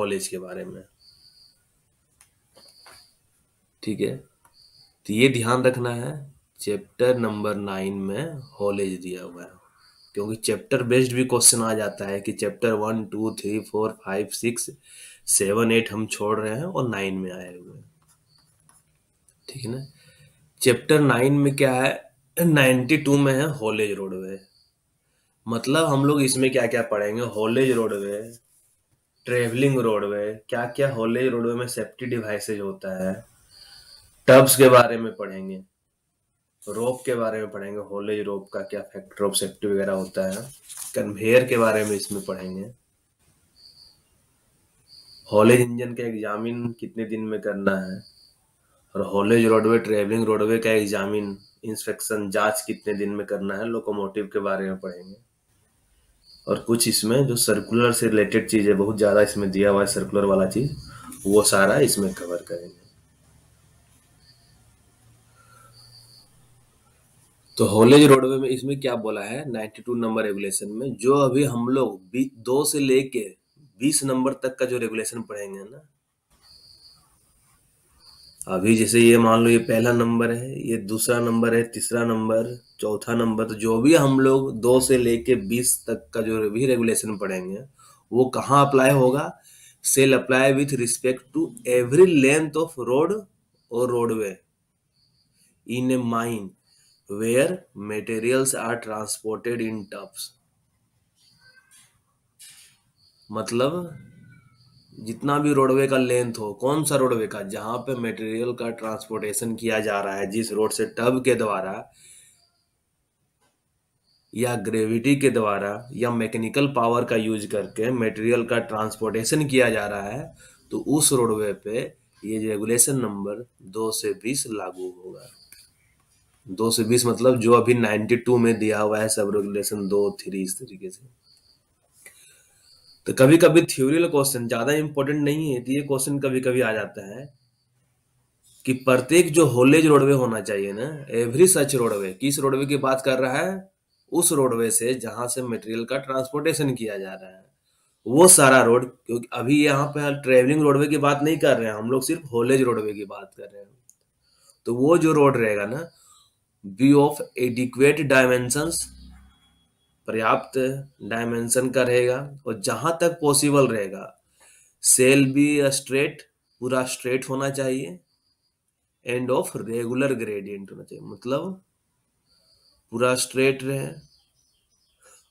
College के बारे में ठीक है तो ये ध्यान रखना है चैप्टर नंबर नाइन में हॉलेज दिया हुआ है क्योंकि चैप्टर बेस्ड भी क्वेश्चन आ जाता है कि chapter one two three four five six seven eight हम छोड़ रहे हैं और नाइन में आए हुए हैं ठीक है ना चैप्टर नाइन में क्या है नाइन्टी टू में है हॉलेज रोडवे मतलब हम लोग इसमें क्या क्या पढ़ेंगे हॉलेज रोडवे ट्रेवलिंग रोडवे क्या क्या होले रोडवे में सेफ्टी डिवाइसेज होता है टब्स के बारे में पढ़ेंगे रोप के बारे में पढ़ेंगे हॉलेज रोप का क्या फैक्टर ऑफ सेफ्टी वगैरह होता है कन्वेयर के बारे में इसमें पढ़ेंगे हॉलेज इंजन का एग्जामिन कितने दिन में करना है और हॉलेज रोडवे ट्रेवलिंग रोडवे का एग्जामिन इंस्पेक्शन जांच कितने दिन में करना है लोकोमोटिव के बारे में पढ़ेंगे और कुछ इसमें जो सर्कुलर से रिलेटेड चीज़ है बहुत ज़्यादा इसमें दिया हुआ है सर्कुलर वाला चीज़ वो सारा इसमें कवर करेंगे तो होलेज रोडवे में इसमें क्या बोला है 92 नंबर रेगुलेशन में जो अभी हम लोग दो से लेके 20 नंबर तक का जो रेगुलेशन पढ़ेंगे ना अभी जैसे ये मान लो ये पहला नंबर है ये दूसरा नंबर है तीसरा नंबर चौथा नंबर तो जो भी हम लोग दो से लेके बीस तक का जो भी रेगुलेशन पढ़ेंगे वो कहाँ अप्लाई होगा shall apply with respect to every length of road और roadway in a mine where materials are transported in tubs मतलब जितना भी रोडवे का लेंथ हो कौन सा रोडवे का जहाँ पे मटेरियल का ट्रांसपोर्टेशन किया जा रहा है जिस रोड से टब के द्वारा या ग्रेविटी के द्वारा या मैकेनिकल पावर का यूज करके मटेरियल का ट्रांसपोर्टेशन किया जा रहा है तो उस रोडवे पे ये रेगुलेशन नंबर दो से बीस लागू होगा दो से बीस मतलब जो अभी नाइन्टी टू में दिया हुआ है सब रेगुलेशन दो थ्री इस तरीके से तो कभी कभी थ्योरियल क्वेश्चन ज्यादा इंपॉर्टेंट नहीं है तो ये क्वेश्चन कभी कभी आ जाता है कि प्रत्येक जो होलेज रोडवे होना चाहिए ना एवरी सच रोडवे किस रोडवे की बात कर रहा है उस रोडवे से जहां से मटेरियल का ट्रांसपोर्टेशन किया जा रहा है वो सारा रोड क्योंकि अभी यहाँ पे ट्रेवलिंग रोडवे की बात नहीं कर रहे हैं हम लोग सिर्फ होलेज रोडवे की बात कर रहे हैं तो वो जो रोड रहेगा ना बी ऑफ एडिक्वेट डायमेंशंस पर्याप्त डायमेंशन का रहेगा और जहां तक पॉसिबल रहेगा सेल भी स्ट्रेट पूरा स्ट्रेट होना चाहिए एंड ऑफ रेगुलर ग्रेडियंट होना चाहिए मतलब पूरा स्ट्रेट रहे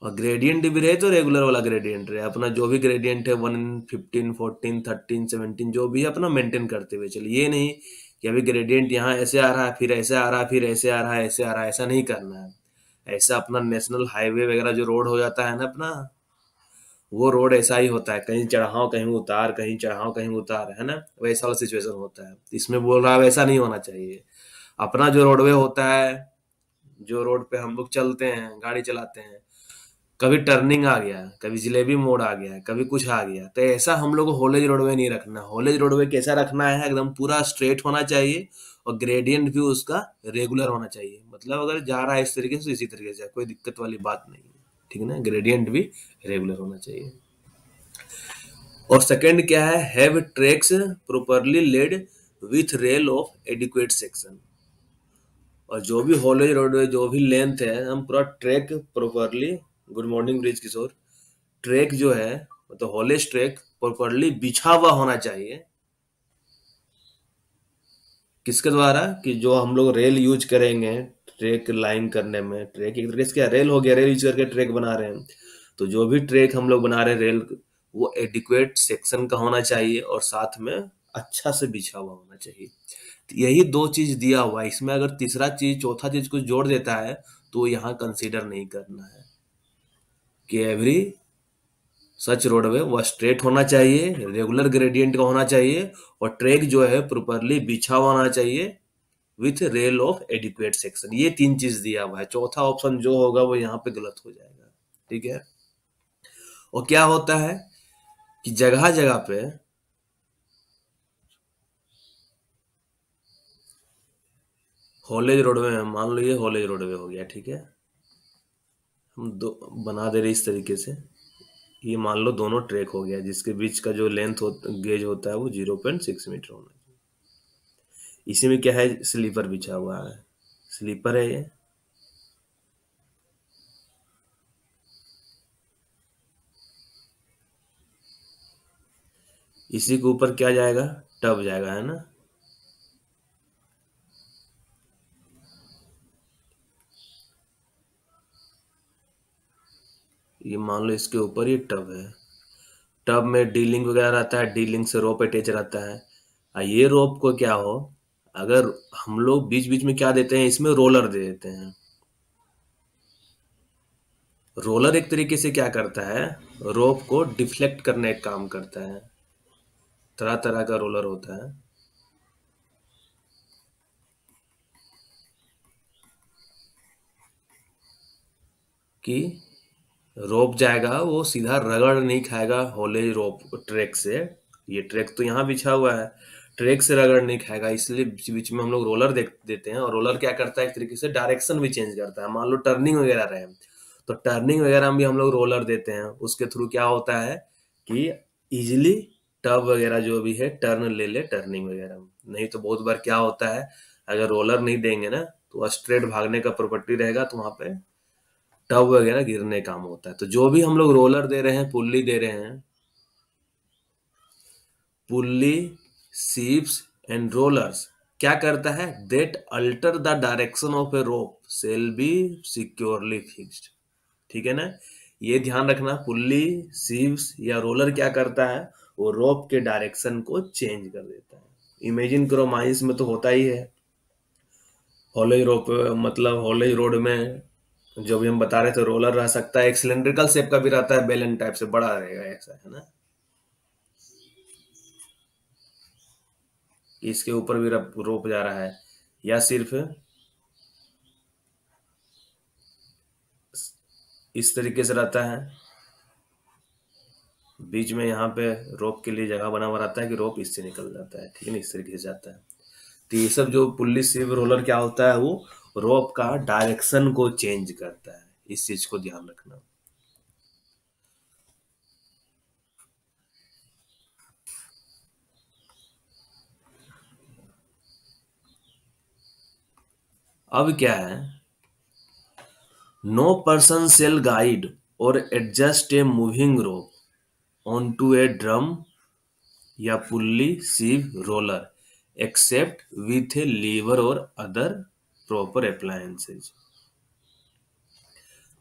और ग्रेडियंट भी रहे तो रेगुलर वाला ग्रेडियंट रहे अपना जो भी ग्रेडियंट है one fifteen fourteen thirteen seventeen जो भी है अपना मेंटेन करते हुए चलिए ये नहीं कि अभी ग्रेडियंट यहाँ ऐसे आ रहा है फिर ऐसे आ रहा है फिर ऐसे आ रहा है ऐसे आ रहा है ऐसा नहीं करना है ऐसा अपना नेशनल हाईवे वगैरह जो रोड हो जाता है ना अपना वो रोड ऐसा ही होता है कहीं चढ़ाओ कहीं उतार कहीं चढ़ाओ कहीं उतार है ना वैसा वाला सिचुएशन होता है इसमें बोल रहा है वैसा नहीं होना चाहिए अपना जो रोडवे होता है जो रोड पे हम लोग चलते हैं गाड़ी चलाते हैं कभी टर्निंग आ गया कभी जिलेबी मोड़ आ गया कभी कुछ आ गया तो ऐसा हम लोग होलेज रोडवे नहीं रखना होलेज रोडवे कैसा रखना है एकदम पूरा स्ट्रेट होना चाहिए और ग्रेडियंट भी उसका रेगुलर होना चाहिए मतलब अगर जा रहा है इस तरीके से तो इसी तरीके से जाए कोई दिक्कत वाली बात नहीं है ठीक है ना ग्रेडियंट भी रेगुलर होना चाहिए और सेकंड क्या है have tracks properly laid with rail of adequate section और जो भी हॉलेज रोडवे जो भी लेंथ है हम पूरा track properly good morning Brij Kishore track जो है मतलब तो हॉलेज ट्रैक प्रॉपरली बिछा हुआ होना चाहिए किसके द्वारा कि जो हम लोग रेल यूज करेंगे ट्रैक लाइन करने में ट्रैक एक तरीके से क्या रेल हो गया रेल यूज करके ट्रैक बना रहे हैं तो जो भी ट्रैक हम लोग बना रहे हैं रेल वो एडिक्वेट सेक्शन का होना चाहिए और साथ में अच्छा से बिछा हुआ होना चाहिए तो यही दो चीज दिया हुआ है इसमें अगर तीसरा चीज चौथा चीज कुछ जोड़ देता है तो यहाँ कंसिडर नहीं करना है कि एवरी सच रोडवे वह स्ट्रेट होना चाहिए रेगुलर ग्रेडियंट का होना चाहिए और ट्रैक जो है प्रॉपरली बिछा हुआ होना चाहिए with rail of adequate section ये तीन चीज दिया हुआ है चौथा ऑप्शन जो होगा वो यहाँ पे गलत हो जाएगा ठीक है और क्या होता है कि जगह जगह पे हॉलेज रोडवे में मान लो ये हॉलेज रोडवे हो गया ठीक है हम दो बना दे रहे इस तरीके से ये मान लो दोनों ट्रैक हो गया जिसके बीच का जो लेंथ हो, गेज होता है वो जीरो पॉइंट सिक्स मीटर होना इसी में क्या है स्लीपर बिछा हुआ है स्लीपर है ये इसी के ऊपर क्या जाएगा टब जाएगा है ना ये मान लो इसके ऊपर ये टब है टब में डीलिंग वगैरह रहता है डीलिंग से रोप अटैच रहता है ये रोप को क्या हो अगर हम लोग बीच बीच में क्या देते हैं इसमें रोलर दे देते हैं रोलर एक तरीके से क्या करता है रोप को डिफ्लेक्ट करने का काम करता है तरह तरह का रोलर होता है कि रोप जाएगा वो सीधा रगड़ नहीं खाएगा होले रोप ट्रैक से ये ट्रैक तो यहां बिछा हुआ है ट्रैक से रगड़ नहीं खाएगा इसलिए बीच में हम लोग रोलर देख देते हैं और रोलर क्या करता है एक तरीके से डायरेक्शन भी चेंज करता है मान लो टर्निंग वगैरह रहे तो टर्निंग वगैरह में भी हम लोग रोलर देते हैं उसके थ्रू क्या होता है कि इजिली टर्व वगैरह जो भी है टर्न ले ले टर्निंग वगैरह नहीं तो बहुत बार क्या होता है अगर रोलर नहीं देंगे ना तो स्ट्रेट भागने का प्रॉपर्टी रहेगा तो वहां पे टब वगैरह गिरने काम होता है तो जो भी हम लोग रोलर दे रहे हैं पुल्ली दे रहे हैं पुल्ली सीप्स एंड रोलर्स क्या करता है that alter the direction of a rope shall be securely fixed ठीक है ना ये ध्यान रखना पुल्ली सीव्स या रोलर क्या करता है वो रोप के डायरेक्शन को चेंज कर देता है इमेजिन करो माइंस में तो होता ही है हॉले रोप मतलब हॉले रोड में जो भी हम बता रहे थे रोलर रह सकता है एक सिलेंड्रिकल शेप का भी रहता है बेलन टाइप से बड़ा रहेगा ऐसा है ना इसके ऊपर भी रोप जा रहा है या सिर्फ इस तरीके से रहता है बीच में यहाँ पे रोप के लिए जगह बना हुआ रहता है कि रोप इससे निकल जाता है ठीक है ना इस तरीके से जाता है तो ये सब जो पुल्ली सिव रोलर क्या होता है वो रोप का डायरेक्शन को चेंज करता है इस चीज को ध्यान रखना अब क्या है नो पर्सन सेल गाइड और adjust a moving rope on to a drum या pulley sheave roller except with a lever और अदर प्रॉपर अप्लायसेज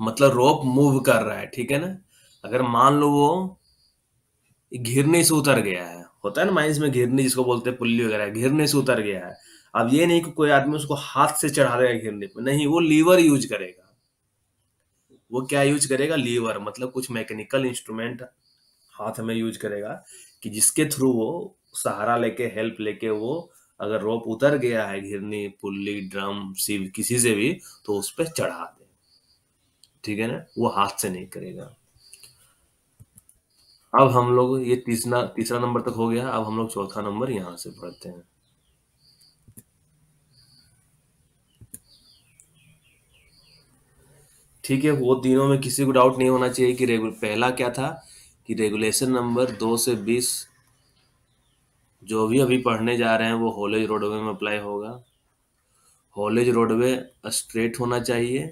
मतलब रोप मूव कर रहा है ठीक है ना अगर मान लो वो घिरने से उतर गया है होता है ना माइंस में घिरने जिसको बोलते हैं पुल्ली वगैरह घिरने से उतर गया है अब ये नहीं कि कोई आदमी उसको हाथ से चढ़ा देगा घेरने पर नहीं वो लीवर यूज करेगा वो क्या यूज करेगा लीवर मतलब कुछ मैकेनिकल इंस्ट्रूमेंट हाथ में यूज करेगा कि जिसके थ्रू वो सहारा लेके हेल्प लेके वो अगर रोप उतर गया है घिरनी पुल्ली ड्रम सीव किसी से भी तो उस पर चढ़ा दे ठीक है ना वो हाथ से नहीं करेगा अब हम लोग ये तीसरा तीसरा नंबर तक हो गया अब हम लोग चौथा नंबर यहां से पढ़ते हैं ठीक है वो दिनों में किसी को डाउट नहीं होना चाहिए कि रेगुल पहला क्या था कि रेगुलेशन नंबर दो से बीस जो भी अभी पढ़ने जा रहे हैं वो हॉलेज रोडवे में अप्लाई होगा हॉलेज रोडवे स्ट्रेट होना चाहिए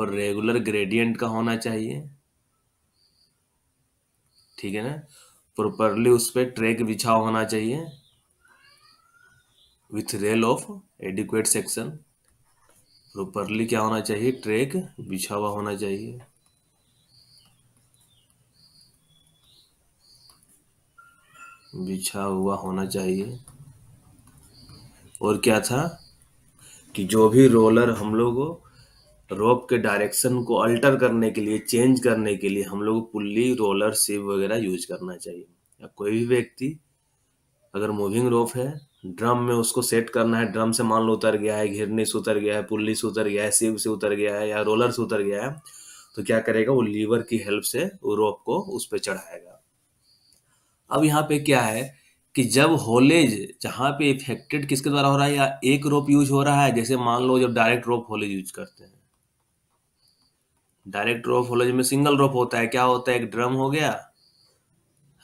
और रेगुलर ग्रेडियंट का होना चाहिए ठीक है ना प्रॉपरली उस पर ट्रैक बिछा होना चाहिए with rail of adequate section तो प्रॉपरली क्या होना चाहिए ट्रैक बिछा हुआ होना चाहिए बिछा हुआ होना चाहिए और क्या था कि जो भी रोलर हम लोग रोप के डायरेक्शन को अल्टर करने के लिए चेंज करने के लिए हम लोग पुल्ली रोलर सेव वगैरह यूज करना चाहिए या कोई भी व्यक्ति अगर मूविंग रोप है ड्रम में उसको सेट करना है ड्रम से मान लो उतर गया है घिरने से उतर गया है पुल्ली से उतर गया है सेव से उतर गया है या रोलर से उतर गया है तो क्या करेगा वो लीवर की हेल्प से वो रोप को उस पर चढ़ाएगा अब यहाँ पे क्या है कि जब होलेज जहाँ पे इफेक्टेड किसके द्वारा हो रहा है या एक रोप यूज हो रहा है जैसे मान लो जब डायरेक्ट रोप होलेज यूज करते हैं डायरेक्ट रोप होलेज में सिंगल रोप होता है क्या होता है एक ड्रम हो गया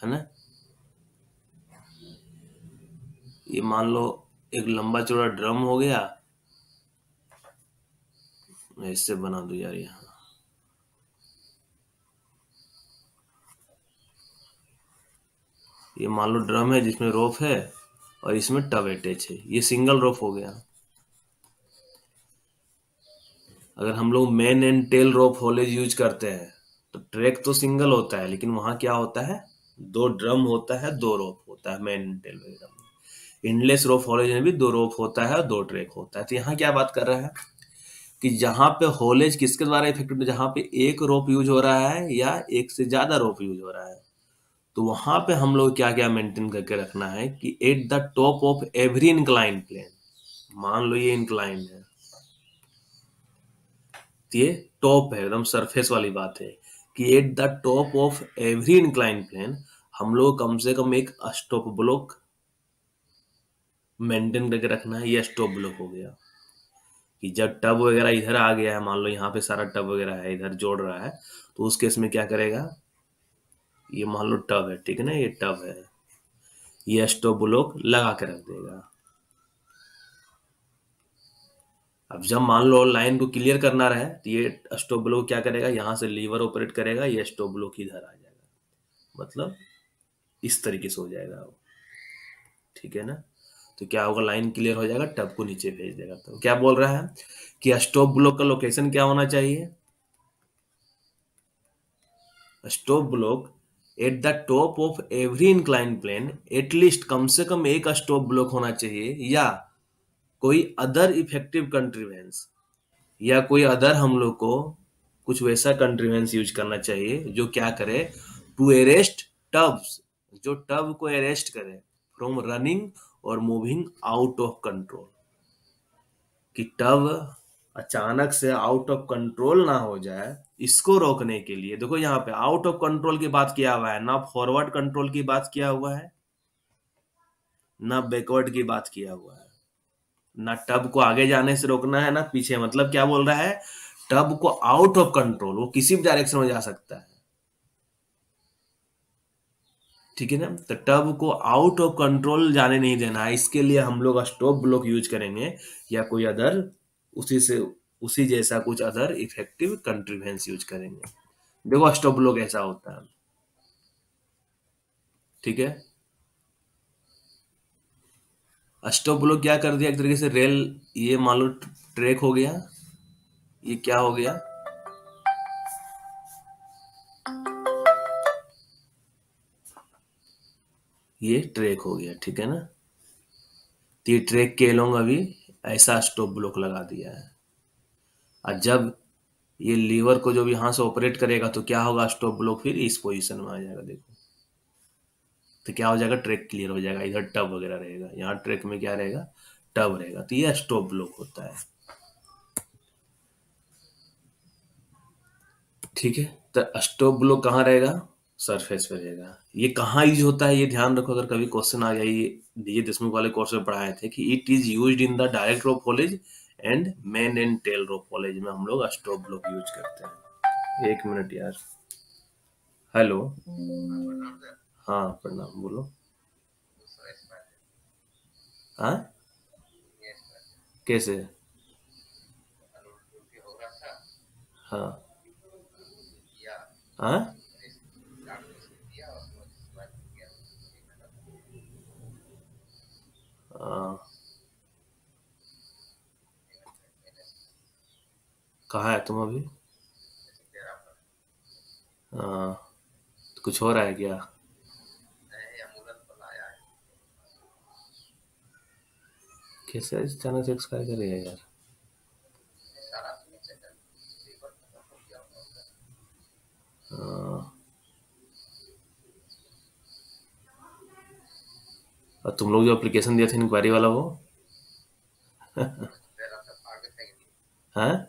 है ना ये मान लो एक लंबा चौड़ा ड्रम हो गया मैं इससे बना दू यार यहां ये मान लो ड्रम है जिसमें रोप है और इसमें टब अटैच है ये सिंगल रोप हो गया अगर हम लोग main and tail rope haulage use करते हैं तो ट्रैक तो सिंगल होता है लेकिन वहां क्या होता है दो ड्रम होता है दो रोप होता है मेन एंड टेल वगैरह इंडलेस रोप हॉलेज में भी दो रोप होता है और दो ट्रैक होता है तो यहाँ क्या बात कर रहा है कि जहां पे होलेज किसके द्वारा इफेक्टेड जहां पे एक रोप यूज हो रहा है या एक से ज़्यादा रोप यूज हो रहा है तो वहां पे हम लोग क्या क्या मेंटेन करके रखना है कि at the top of every incline plane मान लो ये इनक्लाइन है तो ये टॉप है एकदम सरफेस वाली बात है कि at the top of every incline plane हम लोग कम से कम एक स्टॉप ब्लॉक मेंटेन करके रखना है ये स्टोव ब्लॉक हो गया कि जब टब वगैरह इधर आ गया है मान लो यहाँ पे सारा टब वगैरह है इधर जोड़ रहा है तो उस केस में क्या करेगा ये मान लो टब है ठीक है ना ये टब है ये स्टोव ब्लॉक लगा के रख देगा अब जब मान लो लाइन को क्लियर करना रहे तो ये स्टोव ब्लॉक क्या करेगा यहां से लीवर ऑपरेट करेगा ये स्टोव ब्लॉक इधर आ जाएगा मतलब इस तरीके से हो जाएगा वो ठीक है ना तो क्या होगा लाइन क्लियर हो जाएगा टब को नीचे भेज देगा तो क्या बोल रहा है कि स्टॉप ब्लॉक का लोकेशन क्या होना चाहिए stop block at the top of every incline plane at least कम से कम एक स्टॉप ब्लॉक होना चाहिए या कोई अदर इफेक्टिव कंट्रीवेंस या कोई अदर हम लोग को कुछ वैसा कंट्रीवेंस यूज करना चाहिए जो क्या करे टू अरेस्ट टब्स जो टब को अरेस्ट करे फ्रॉम रनिंग और मूविंग आउट ऑफ कंट्रोल कि टब अचानक से आउट ऑफ कंट्रोल ना हो जाए इसको रोकने के लिए देखो यहां पे आउट ऑफ कंट्रोल की बात किया हुआ है ना फॉरवर्ड कंट्रोल की बात किया हुआ है ना बैकवर्ड की बात किया हुआ है ना टब को आगे जाने से रोकना है ना पीछे मतलब क्या बोल रहा है टब को आउट ऑफ कंट्रोल वो किसी भी डायरेक्शन में जा सकता है ठीक है ना तो टब को आउट ऑफ कंट्रोल जाने नहीं देना है इसके लिए हम लोग स्टॉप ब्लॉक यूज करेंगे या कोई अदर उसी से उसी जैसा कुछ अदर इफेक्टिव कंट्रीवेंस यूज करेंगे देखो स्टॉप ब्लॉक ऐसा होता है ठीक है स्टॉप ब्लॉक क्या कर दिया एक तरीके से रेल ये मान लो ट्रैक हो गया ये क्या हो गया ये ट्रैक हो गया ठीक है ना तो ये ट्रैक के लोग अभी ऐसा स्टॉप ब्लॉक लगा दिया है और जब ये लीवर को जो भी यहां से ऑपरेट करेगा तो क्या होगा स्टॉप ब्लॉक फिर इस पोजीशन में आ जाएगा देखो तो क्या हो जाएगा ट्रैक क्लियर हो जाएगा इधर टब वगैरह रहेगा यहाँ ट्रैक में क्या रहेगा टब रहेगा तो यह स्टॉप ब्लॉक होता है ठीक है तो स्टॉप ब्लॉक कहाँ रहेगा सरफेस पे रहेगा ये कहाँ यूज होता है ये ध्यान रखो अगर कभी क्वेश्चन आ जाए ये दसवीं वाले कोर्स में पढ़ाए थे कि it is use in the direct rope haulage and main and tail rope haulage में हम लोग अस्ट्रोप ब्लॉक यूज करते हैं एक मिनट यार हेलो हाँ प्रणाम बोलो हाँ कैसे हाँ हाँ कहा है तुम अभी आ, कुछ हो रहा है क्या कैसे चैनल सब्सक्राइब है यार और तुम लोग जो एप्लीकेशन दिया था इंक्वायरी वाला वो हाँ?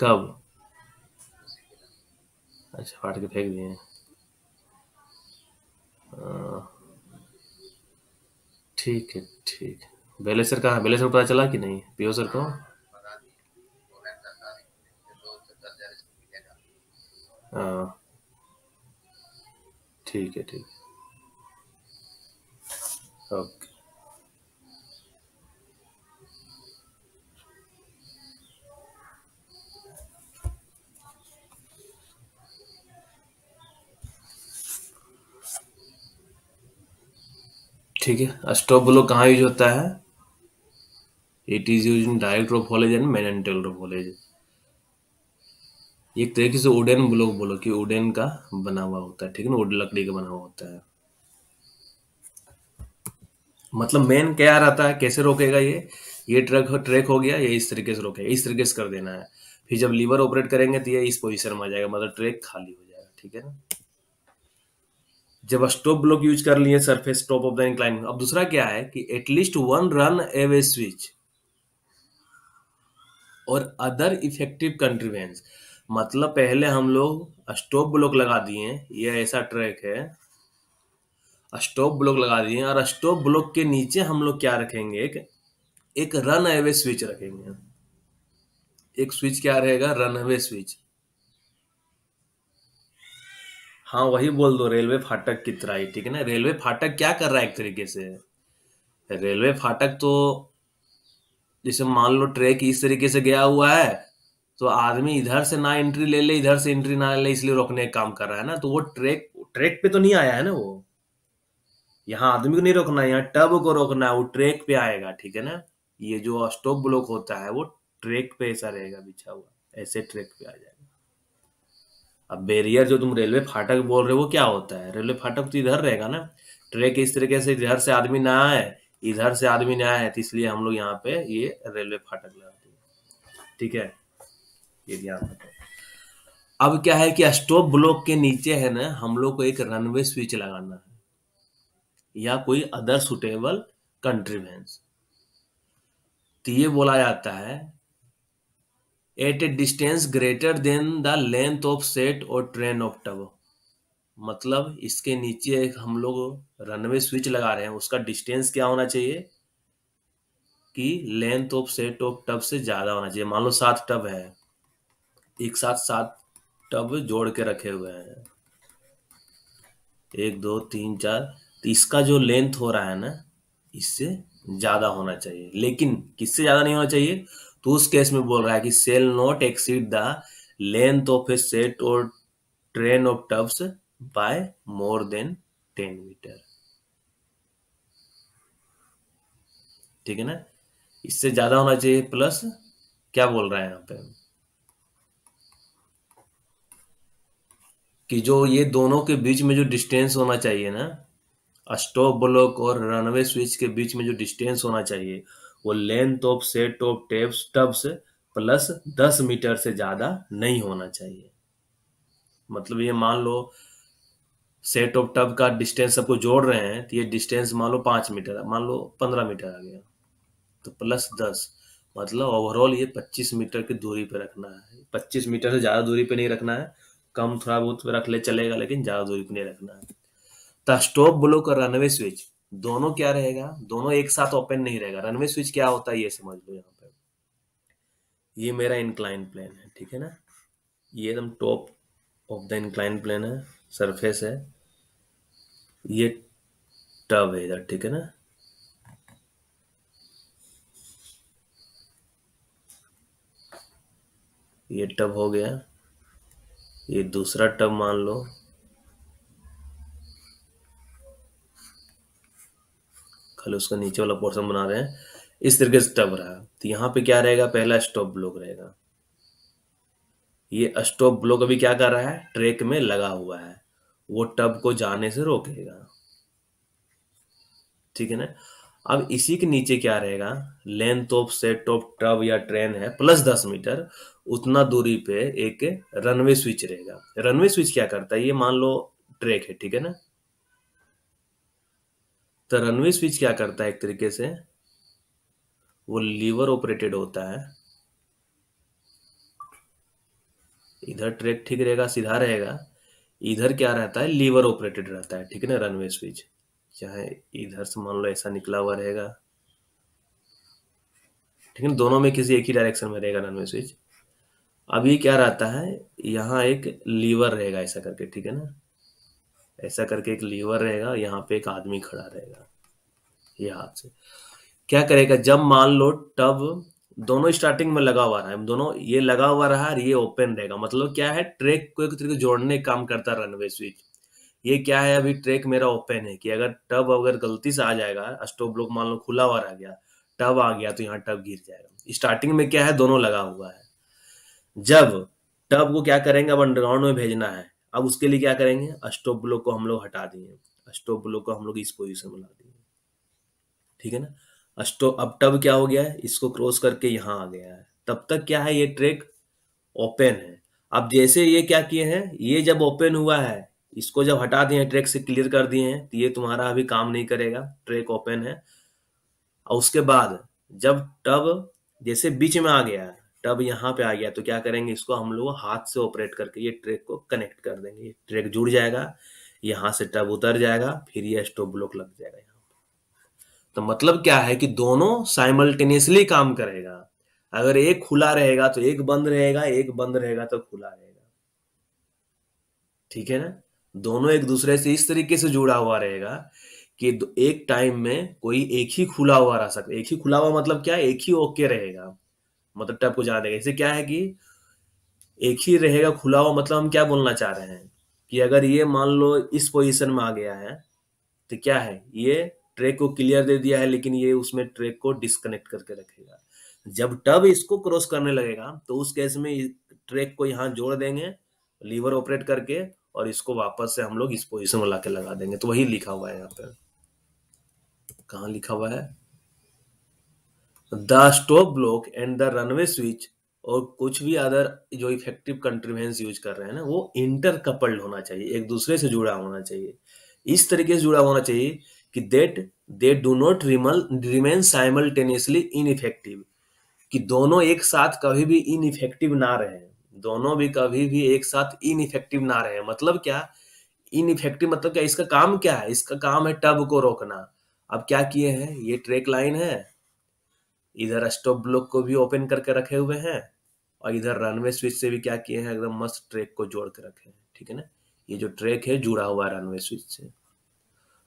कब अच्छा फाट के फेंक दिए ठीक है ठीक बेले सर कहाँ बेले सर पता चला कि नहीं पीओ सर को तो हाँ। ठीक है ठीक है ठीक है स्टॉप ब्लॉक कहाँ यूज होता है it is use in direct rope and main and tail rope एक तरीके से उडेन ब्लॉक बोलो कि उडेन का बना हुआ होता है ठीक है ना उड लकड़ी का बना हुआ होता है मतलब मेन क्या रहता है कैसे रोकेगा ये ये ट्रक ट्रैक हो गया ये इस तरीके से रोकेगा इस तरीके से कर देना है फिर जब लीवर ऑपरेट करेंगे तो ये इस पोजिशन में आ जाएगा मतलब ट्रैक खाली हो जाएगा ठीक है ना जब स्टॉप ब्लॉक यूज कर लिए surface top of the incline अब दूसरा क्या है कि at least one runaway switch और अदर इफेक्टिव कंट्रीवेंस मतलब पहले हम लोग स्टॉप ब्लॉक लगा दिए ये ऐसा ट्रैक है स्टॉप ब्लॉक लगा दिए और स्टॉप ब्लॉक के नीचे हम लोग क्या रखेंगे एक एक रन अवे स्विच रखेंगे एक स्विच क्या रहेगा रन अवे स्विच हाँ वही बोल दो रेलवे फाटक की तरह ठीक है ना रेलवे फाटक क्या कर रहा है एक तरीके से रेलवे फाटक तो जैसे मान लो ट्रैक इस तरीके से गया हुआ है तो आदमी इधर से ना एंट्री ले ले इधर से एंट्री ना ले इसलिए रोकने का काम कर रहा है ना तो वो ट्रैक ट्रैक पे तो नहीं आया है ना वो यहाँ आदमी को नहीं रोकना है यहाँ टब को रोकना है वो ट्रैक पे आएगा ठीक है ना ये जो स्टॉप ब्लॉक होता है वो ट्रैक पे ऐसा रहेगा बिछा हुआ ऐसे ट्रैक पे आ जाएगा अब बैरियर जो तुम रेलवे फाटक बोल रहे हो वो क्या होता है रेलवे फाटक तो इधर रहेगा ना ट्रैक इस तरीके से इधर से आदमी ना आए इधर से आदमी ना आए तो इसलिए हम लोग यहाँ पे ये रेलवे फाटक लगाते हैं ठीक है ये ध्यान रखो अब क्या है कि स्टॉप ब्लॉक के नीचे है ना हम लोग को एक रनवे स्विच लगाना है या कोई अदर सुटेबल कंट्रीवेंस तो ये बोला जाता है at a distance greater than the length of set और ट्रेन ऑफ टब मतलब इसके नीचे एक हम लोग रनवे स्विच लगा रहे हैं उसका डिस्टेंस क्या होना चाहिए कि length of set of tub से ज़्यादा होना चाहिए मान लो सात टब है एक साथ सात टब जोड़ के रखे हुए हैं एक दो तीन चार तो इसका जो लेंथ हो रहा है ना इससे ज्यादा होना चाहिए लेकिन किससे ज्यादा नहीं होना चाहिए तो उस केस में बोल रहा है कि shall not exceed the length of a set और train of tubs by more than ten metre ठीक है ना इससे ज्यादा होना चाहिए प्लस क्या बोल रहा है यहां पे कि जो ये दोनों के बीच में जो डिस्टेंस होना चाहिए ना स्टॉप ब्लॉक और रनवे स्विच के बीच में जो डिस्टेंस होना चाहिए वो length of set of tubs tubs plus दस मीटर से ज्यादा नहीं होना चाहिए मतलब ये मान लो सेट ऑफ टब का डिस्टेंस सबको जोड़ रहे हैं तो ये डिस्टेंस मान लो पांच मीटर मान लो पंद्रह मीटर आ गया तो प्लस दस मतलब ओवरऑल ये पच्चीस मीटर की दूरी पे रखना है पच्चीस मीटर से ज्यादा दूरी पे नहीं रखना है कम थोड़ा बहुत रख ले चलेगा लेकिन ज्यादा दूरी पे नहीं रखना है द स्टॉप ब्लॉक और रनवे स्विच दोनों क्या रहेगा दोनों एक साथ ओपन नहीं रहेगा रनवे स्विच क्या होता है ये समझ लो यहाँ पर ये मेरा इंक्लाइन प्लेन है ठीक है ना ये एकदम top of the incline plane है सरफेस है ये टब है इधर ठीक है ना ये टब हो गया ये दूसरा टब मान लो खाली उसका नीचे वाला पोर्सन बना रहे हैं इस तरीके से टब रहा तो यहाँ पे क्या रहेगा पहला स्टॉप ब्लॉक रहेगा ये स्टॉप ब्लॉक अभी क्या कर रहा है ट्रैक में लगा हुआ है वो टब को जाने से रोकेगा ठीक है ना अब इसी के नीचे क्या रहेगा length of set of tub या ट्रेन है प्लस दस मीटर उतना दूरी पे एक रनवे स्विच रहेगा रनवे स्विच क्या करता है ये मान लो ट्रैक है ठीक है ना तो रनवे स्विच क्या करता है एक तरीके से वो लीवर ऑपरेटेड होता है इधर ट्रैक ठीक रहेगा सीधा रहेगा इधर क्या रहता है लीवर ऑपरेटेड रहता है ठीक है ना रनवे स्विच चाहे इधर से मान लो ऐसा निकला हुआ रहेगा ठीक है दोनों में किसी एक ही डायरेक्शन में रहेगा रनवे स्विच अब ये क्या रहता है यहाँ एक लीवर रहेगा ऐसा करके ठीक है ना ऐसा करके एक लीवर रहेगा यहाँ पे एक आदमी खड़ा रहेगा ये हाथ से क्या करेगा जब मान लो टब दोनों स्टार्टिंग में लगा हुआ रहा है दोनों ये लगा हुआ रहा और ये ओपन रहेगा मतलब क्या है ट्रैक को एक तरीके जोड़ने का काम करता है रनवे स्विच ये क्या है अभी ट्रैक मेरा ओपन है कि अगर टब अगर गलती से आ जाएगा स्टोव ब्लॉक मान लो खुला हुआ रह गया टब आ गया तो यहाँ टब गिर जाएगा स्टार्टिंग में क्या है दोनों लगा हुआ है जब टब को क्या करेंगे अब अंडरग्राउंड में भेजना है अब उसके लिए क्या करेंगे अस्टोप ब्लॉक को हम लोग हटा दिए अस्टोप ब्लॉक को हम लोग इस पोजिशन में ला दिए ठीक है ना अस्टो अब टब क्या हो गया है इसको क्रॉस करके यहाँ आ गया है तब तक क्या है ये ट्रैक ओपन है अब जैसे ये क्या किए हैं ये जब ओपन हुआ है इसको जब हटा दिए ट्रैक से क्लियर कर दिए हैं तो ये तुम्हारा अभी काम नहीं करेगा ट्रैक ओपन है और उसके बाद जब टब जैसे बीच में आ गया टब यहाँ पे आ गया तो क्या करेंगे इसको हम लोग हाथ से ऑपरेट करके ये ट्रैक को कनेक्ट कर देंगे ये ट्रैक जुड़ जाएगा यहाँ से टब उतर जाएगा फिर ये स्टॉप ब्लॉक लग जाएगा यहाँ पे तो मतलब क्या है कि दोनों साइमल्टेनियसली काम करेगा अगर एक खुला रहेगा तो एक बंद रहेगा एक बंद रहेगा तो खुला रहेगा ठीक है ना दोनों एक दूसरे से इस तरीके से जुड़ा हुआ रहेगा कि एक टाइम में कोई एक ही खुला हुआ रह सकता एक ही खुला हुआ मतलब क्या एक ही ओके रहेगा मतलब टैप को जाना देगा इसे क्या है कि एक ही रहेगा खुला हुआ मतलब हम क्या बोलना चाह रहे हैं कि अगर ये मान लो इस पोजीशन में आ गया है तो क्या है ये ट्रैक को क्लियर दे दिया है लेकिन ये उसमें ट्रैक को डिस्कनेक्ट करके रखेगा जब टब इसको क्रॉस करने लगेगा तो उस केस में ट्रैक को यहाँ जोड़ देंगे लीवर ऑपरेट करके और इसको वापस से हम लोग इस पोजिशन में ला लगा देंगे तो वही लिखा हुआ है यहाँ पर कहा लिखा हुआ है the stop block and the runaway switch और कुछ भी अदर जो इफेक्टिव कंट्रीवेंस यूज कर रहे हैं ना वो इंटरकपल्ड होना चाहिए एक दूसरे से जुड़ा होना चाहिए इस तरीके से जुड़ा होना चाहिए कि देट दे डू नॉट रिमल रिमेन साइमल्टेनियसली इनइफेक्टिव कि दोनों एक साथ कभी भी इनइफेक्टिव ना रहे दोनों भी कभी भी एक साथ इनइफेक्टिव ना रहे मतलब क्या इनइफेक्टिव मतलब क्या इसका काम क्या है इसका काम है टब को रोकना अब क्या किए हैं ये ट्रेक लाइन है इधर स्टॉप ब्लॉक को भी ओपन करके रखे हुए हैं और इधर रनवे स्विच से भी क्या किए हैं एकदम मस्त ट्रैक को जोड़ के रखे हैं ठीक है ना ये जो ट्रैक है जुड़ा हुआ है रनवे स्विच से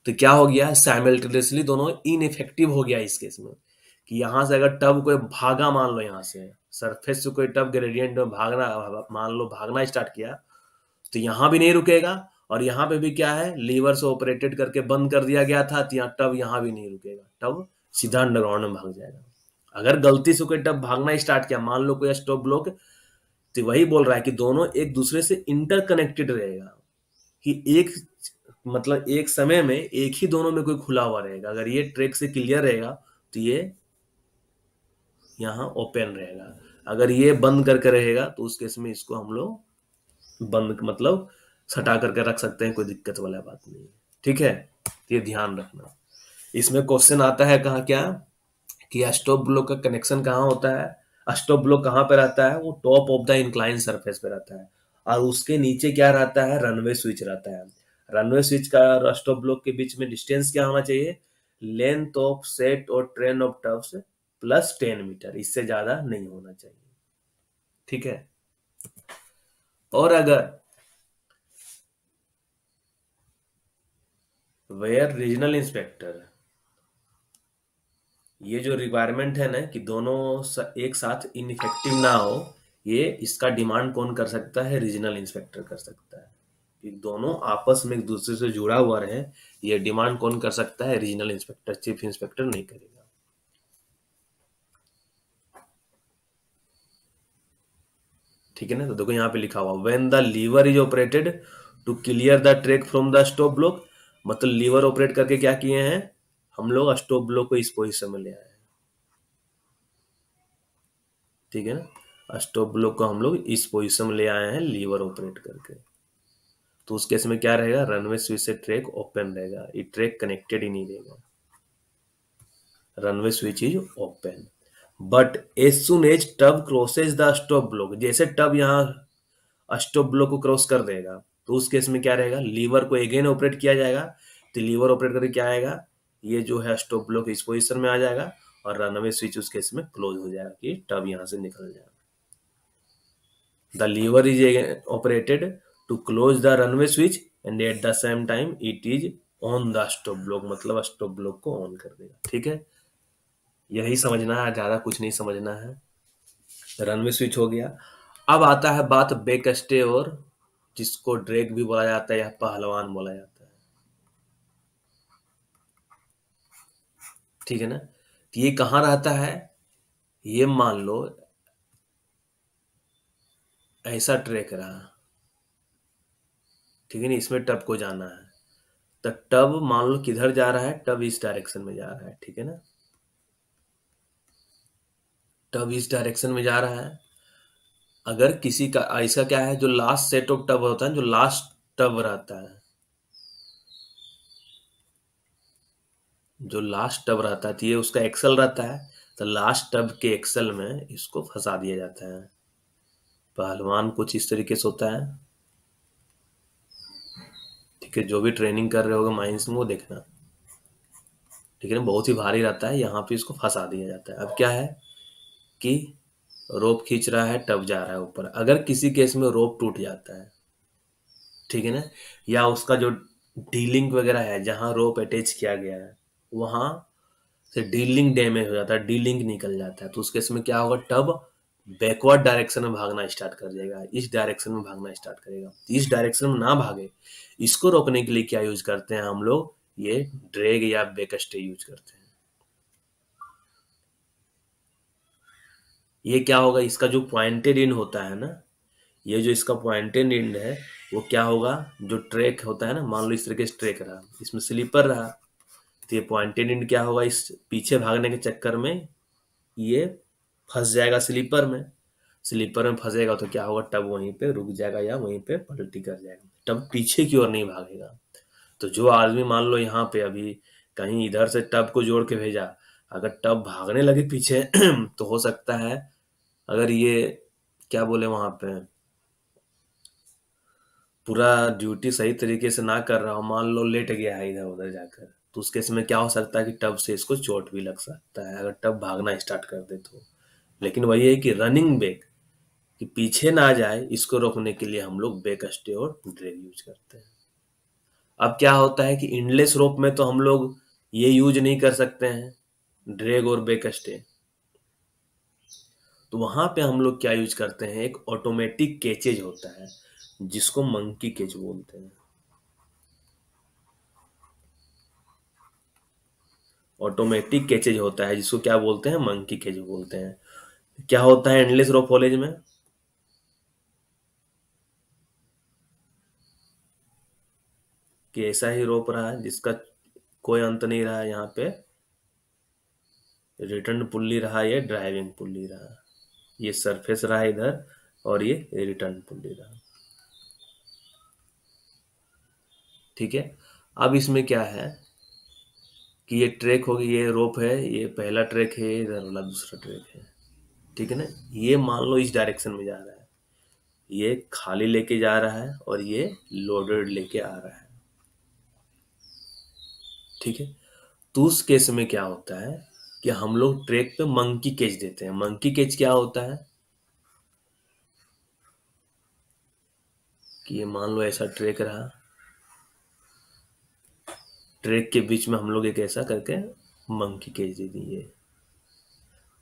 तो क्या हो गया साइमल्टेनियसली दोनों इफेक्टिव हो गया इस केस में कि यहां से अगर टब कोई भागा मान लो यहाँ से सरफेस से कोई टब ग्रेडियंट में भागना मान लो भागना स्टार्ट किया तो यहाँ भी नहीं रुकेगा और यहाँ पे भी क्या है लीवर से ऑपरेटेड करके बंद कर दिया गया था तो यहाँ टब यहाँ भी नहीं रुकेगा टब सीधा अंडरग्राउंड में भाग जाएगा अगर गलती से कोई टप भागना स्टार्ट किया मान लो कोई स्टॉप ब्लॉक तो वही बोल रहा है कि दोनों एक दूसरे से इंटरकनेक्टेड रहेगा कि एक मतलब एक समय में एक ही दोनों में कोई खुला हुआ रहेगा अगर ये ट्रैक से क्लियर रहेगा तो ये यहां ओपन रहेगा अगर ये बंद करके रहेगा तो उस केस में इसको हम लोग बंद मतलब सटा करके रख सकते हैं कोई दिक्कत वाला बात नहीं ठीक है ये ध्यान रखना इसमें क्वेश्चन आता है कहा क्या कि स्टॉप ब्लॉक का कनेक्शन कहाँ होता है स्टॉप ब्लॉक कहाँ पर रहता है वो top of the incline surface पे रहता है और उसके नीचे क्या रहता है रनवे स्विच रहता है रनवे स्विच का और स्टॉप ब्लॉक के बीच में डिस्टेंस क्या होना चाहिए लेंथ ऑफ सेट और train of tub plus ten metre इससे ज्यादा नहीं होना चाहिए ठीक है और अगर वेयर रीजनल इंस्पेक्टर ये जो रिक्वायरमेंट है ना कि दोनों एक साथ इनफेक्टिव ना हो ये इसका डिमांड कौन कर सकता है रीजनल इंस्पेक्टर कर सकता है कि दोनों आपस में एक दूसरे से जुड़ा हुआ रहे ये डिमांड कौन कर सकता है रीजनल इंस्पेक्टर चीफ इंस्पेक्टर नहीं करेगा ठीक है ना तो देखो यहाँ पे लिखा हुआ when the lever is operated to clear the track from the stop block मतलब लीवर ऑपरेट करके क्या किए हैं हम लोग अष्टोप ब्लो को इस पोजिशन में ले आए हैं ठीक है ना अष्टोप ब्लो को हम लोग इस पोजिशन में ले आए हैं लीवर ऑपरेट करके तो उस केस में क्या रहेगा रनवे स्विच से ट्रैक ओपन रहेगा ये ट्रैक कनेक्टेड ही नहीं रहेगा runaway switch is open but as soon as tub crosses the stop block जैसे टब यहां स्टॉप ब्लॉक को क्रॉस कर देगा तो उस केस में क्या रहेगा लीवर को अगेन ऑपरेट किया जाएगा तो लीवर ऑपरेट करके क्या आएगा ये जो है स्टॉप ब्लॉक इस पोजिशन में आ जाएगा और रनवे स्विच उसके इसमें क्लोज हो जाएगा कि टब यहाँ से निकल जाएगा the lever is operated to close the runaway switch and at the same time it is on the stop block मतलब स्टॉप ब्लॉक को ऑन कर देगा ठीक है यही समझना है ज़्यादा कुछ नहीं समझना है रनवे स्विच हो गया अब आता है बात बेक स्टे और जिसको ड्रेक भी बोला जाता है या पहलवान बोला जाता है ठीक है ना तो ये कहां रहता है ये मान लो ऐसा ट्रैक रहा ठीक है ना इसमें टब को जाना है तो टब मान लो किधर जा रहा है टब इस डायरेक्शन में जा रहा है ठीक है ना टब इस डायरेक्शन में जा रहा है अगर किसी का इसका क्या है जो लास्ट सेट ऑफ टब होता है जो लास्ट टब रहता है जो लास्ट टब रहता है ये उसका एक्सल रहता है तो लास्ट टब तो के एक्सल में इसको फंसा दिया जाता है पहलवान कुछ इस तरीके से होता है ठीक है जो भी ट्रेनिंग कर रहे होगा माइंस में वो देखना ठीक है ना बहुत ही भारी रहता है यहाँ पे इसको फंसा दिया जाता है अब क्या है कि रोप खींच रहा है टब जा रहा है ऊपर अगर किसी केस में रोप टूट जाता है ठीक है ना या उसका जो डीलिंग वगैरह है जहां रोप अटैच किया गया है वहां से डीलिंग डैमेज हो जाता है डीलिंग निकल जाता है तो उस केस में क्या होगा टब बैकवर्ड डायरेक्शन में भागना स्टार्ट कर देगा इस डायरेक्शन में भागना स्टार्ट करेगा इस डायरेक्शन में ना भागे इसको रोकने के लिए क्या यूज करते हैं हम लोग ये ड्रेग या बेकस्टे स्टे यूज करते हैं ये क्या होगा इसका जो पॉइंटेड इंड होता है ना ये जो इसका पॉइंटेड इंड है वो क्या होगा जो ट्रैक होता है ना मान लो इस तरीके से ट्रैक रहा इसमें स्लीपर रहा तो ये पॉइंटेड इंड क्या होगा इस पीछे भागने के चक्कर में ये फंस जाएगा स्लीपर में स्लीपर में फंसेगा तो क्या होगा टब वहीं पे रुक जाएगा या वहीं पे पलटी कर जाएगा टब पीछे की ओर नहीं भागेगा तो जो आदमी मान लो यहाँ पे अभी कहीं इधर से टब को जोड़ के भेजा अगर टब भागने लगे पीछे तो हो सकता है अगर ये क्या बोले वहां पे पूरा ड्यूटी सही तरीके से ना कर रहा हो मान लो लेट गया है इधर उधर जाकर तो उसके समय क्या हो सकता है कि टब से इसको चोट भी लग सकता है अगर टब भागना स्टार्ट कर दे तो लेकिन वही है कि रनिंग बैक कि पीछे ना जाए इसको रोकने के लिए हम लोग बैक स्टे और ड्रेग यूज करते हैं अब क्या होता है कि इंडलेस रोप में तो हम लोग ये यूज नहीं कर सकते हैं ड्रेग और बैक स्टे तो वहां पे हम लोग क्या यूज करते हैं एक ऑटोमेटिक कैचेज होता है जिसको मंकी कैच बोलते हैं ऑटोमेटिक कैचेज होता है जिसको क्या बोलते हैं मंकी कैच बोलते हैं क्या होता है एंडलेस रो फॉलेज में कि ऐसा ही रोप रहा है जिसका कोई अंत नहीं रहा है यहाँ पे रिटर्न पुल्ली रहा ये ड्राइविंग पुल्ली रहा ये सरफेस रहा इधर और ये रिटर्न पुल्ली रहा ठीक है अब इसमें क्या है कि ये ट्रैक होगी ये रोप है ये पहला ट्रैक है इधर वाला दूसरा ट्रैक है ठीक है ना ये मान लो इस डायरेक्शन में जा रहा है ये खाली लेके जा रहा है और ये लोडेड लेके आ रहा है ठीक है तो उस केस में क्या होता है कि हम लोग ट्रैक पे मंकी केच देते हैं मंकी केच क्या होता है कि ये मान लो ऐसा ट्रैक रहा ट्रैक के बीच में हम लोग एक ऐसा करके मंकी केज दे दिए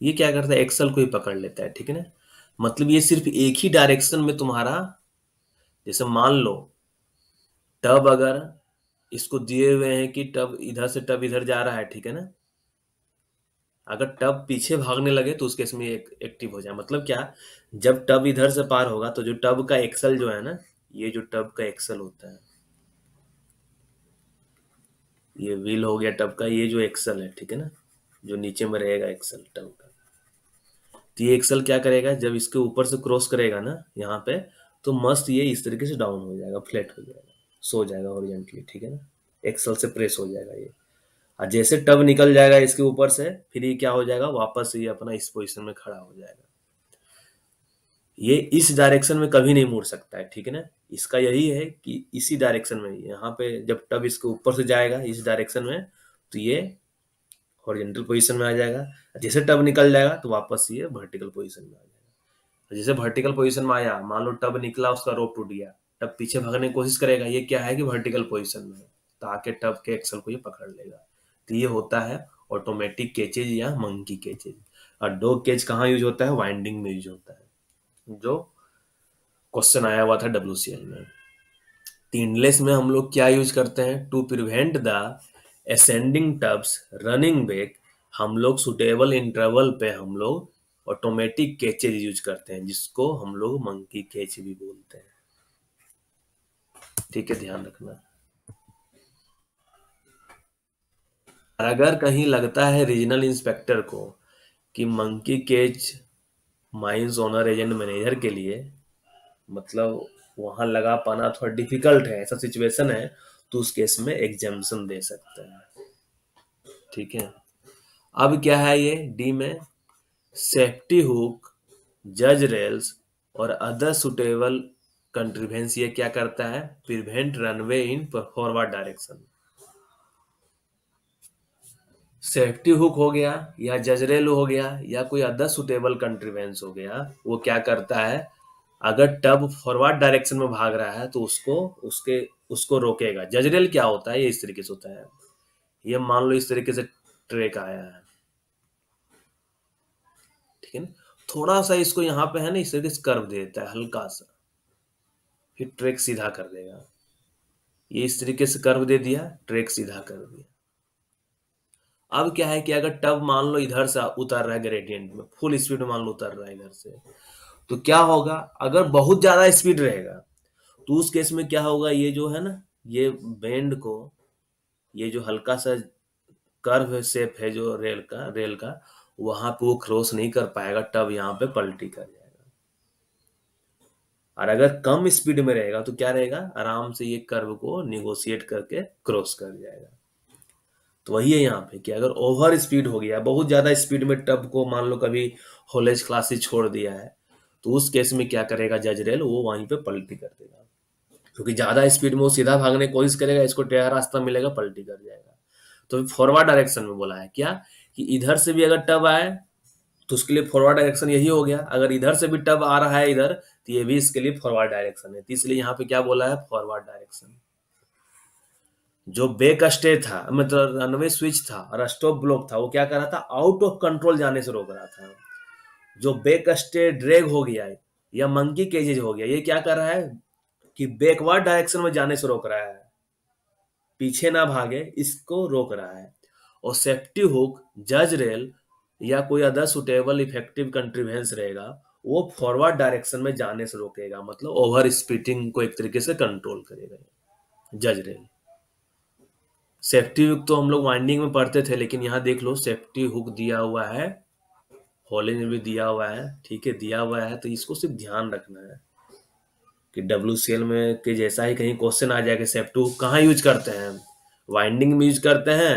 ये क्या करता है एक्सल को ही पकड़ लेता है ठीक है ना मतलब ये सिर्फ एक ही डायरेक्शन में तुम्हारा जैसे मान लो टब अगर इसको दिए हुए हैं कि टब इधर से टब इधर जा रहा है ठीक है ना अगर टब पीछे भागने लगे तो उसके इसमें एक, एक्टिव हो जाए मतलब क्या जब टब इधर से पार होगा तो जो टब का एक्सल जो है ना ये जो टब का एक्सल होता है ये व्हील हो गया टब का ये जो एक्सल है ठीक है ना जो नीचे में रहेगा एक्सल टब का तो ये एक्सल क्या करेगा जब इसके ऊपर से क्रॉस करेगा ना यहाँ पे तो मस्त ये इस तरीके से डाउन हो जाएगा फ्लैट हो जाएगा सो जाएगा ओरिजेंटली ठीक है ना एक्सल से प्रेस हो जाएगा ये और जैसे टब निकल जाएगा इसके ऊपर से फिर ये क्या हो जाएगा वापस ये अपना इस पोजिशन में खड़ा हो जाएगा ये इस डायरेक्शन में कभी नहीं मुड़ सकता है ठीक है ना इसका यही है कि इसी डायरेक्शन में यहाँ पे जब टब इसके ऊपर से जाएगा इस डायरेक्शन में तो ये हॉरिजेंटल पोजीशन में आ जाएगा जैसे टब निकल जाएगा तो वापस ये वर्टिकल पोजीशन में आ जाएगा जैसे वर्टिकल पोजीशन में आया मान लो टब निकला उसका रोप टूट गया टब पीछे भागने की कोशिश करेगा ये क्या है कि वर्टिकल पोजिशन में तो आके टब के एक्सल को ये पकड़ लेगा तो ये होता है ऑटोमेटिक केचेज या मंकी कैचेज और डॉग केच कहाँ यूज होता है वाइंडिंग में यूज होता है जो क्वेश्चन आया हुआ था डब्ल्यू में तीनलेस में हम लोग क्या यूज करते हैं to prevent the ascending tubs running back हम लोग सुटेबल इंटरवल पे हम लोग ऑटोमेटिक कैचेज यूज करते हैं जिसको हम लोग मंकी कैच भी बोलते हैं ठीक है ध्यान रखना अगर कहीं लगता है रीजनल इंस्पेक्टर को कि monkey catch mines owner agent manager के लिए मतलब वहां लगा पाना थोड़ा डिफिकल्ट है ऐसा सिचुएशन है तो उस केस में एग्जामेशन दे सकते हैं ठीक है अब क्या है ये डी में सेफ्टी हुक जज रेल्स और अदर सुटेबल कंट्रीवेंस ये क्या करता है prevent runaway in forward direction safety hook हो गया या जजरेल हो गया या कोई अदर सुटेबल कंट्रीवेंस हो गया वो क्या करता है अगर टब फॉरवर्ड डायरेक्शन में भाग रहा है तो उसको उसके उसको रोकेगा जजरेल क्या होता है ये इस तरीके से होता है ये मान लो इस तरीके से ट्रेक आया है ठीक है ना थोड़ा सा इसको यहाँ पे है ना इस तरीके से कर्व देता है हल्का सा फिर ट्रेक सीधा कर देगा ये इस तरीके से कर्व दे दिया ट्रेक सीधा कर दिया अब क्या है कि अगर टब मान लो इधर से उतर रहा है ग्रेडियंट में फुल स्पीड में मान लो उतर रहा है इधर से तो क्या होगा अगर बहुत ज्यादा स्पीड रहेगा तो उस केस में क्या होगा ये जो है ना ये बेंड को ये जो हल्का सा कर्व शेप है जो रेल का रेल का वहां पे वो क्रॉस नहीं कर पाएगा टब यहाँ पे पलटी कर जाएगा और अगर कम स्पीड में रहेगा तो क्या रहेगा आराम से ये कर्व को निगोशिएट करके क्रॉस कर जाएगा तो वही है यहाँ पे कि अगर ओवर स्पीड हो गया बहुत ज़्यादा स्पीड में टब को मान लो कभी होलेज क्लास छोड़ दिया है तो उस केस में क्या करेगा जज रेल वो वहीं पे पलटी कर देगा क्योंकि ज़्यादा स्पीड में वो सीधा भागने की कोशिश करेगा इसको टेढ़ा रास्ता मिलेगा पलटी कर जाएगा तो फॉरवर्ड डायरेक्शन में बोला है क्या कि इधर से भी अगर टब आए तो उसके लिए फॉरवर्ड डायरेक्शन यही हो गया अगर इधर से भी टब आ रहा है इधर तो ये भी इसके लिए फॉरवर्ड डायरेक्शन है तो इसलिए यहाँ पे क्या बोला है फॉरवर्ड डायरेक्शन जो बेक स्टे था मतलब रनवे स्विच था और स्टॉप ब्लॉक था वो क्या कर रहा था आउट ऑफ कंट्रोल जाने से रोक रहा था जो बेक स्टे ड्रैग हो गया है या मंकी केजेज हो गया ये क्या कर रहा है कि बैकवर्ड डायरेक्शन में जाने से रोक रहा है पीछे ना भागे इसको रोक रहा है और सेफ्टी हुक जज रेल या कोई अदर सुटेबल इफेक्टिव कंट्रीवेंस रहेगा वो फॉरवर्ड डायरेक्शन में जाने से रोकेगा मतलब ओवर स्पीडिंग को एक तरीके से कंट्रोल करेगा जज रेल सेफ्टी हुक तो हम लोग वाइंडिंग में पढ़ते थे लेकिन यहाँ देख लो सेफ्टी हुक दिया हुआ है हॉलेज भी दिया हुआ है ठीक है दिया हुआ है तो इसको सिर्फ ध्यान रखना है कि डब्ल्यू सी एल में के जैसा ही कहीं क्वेश्चन आ जाए कि सेफ्टी हुक कहाँ यूज करते हैं वाइंडिंग में यूज करते हैं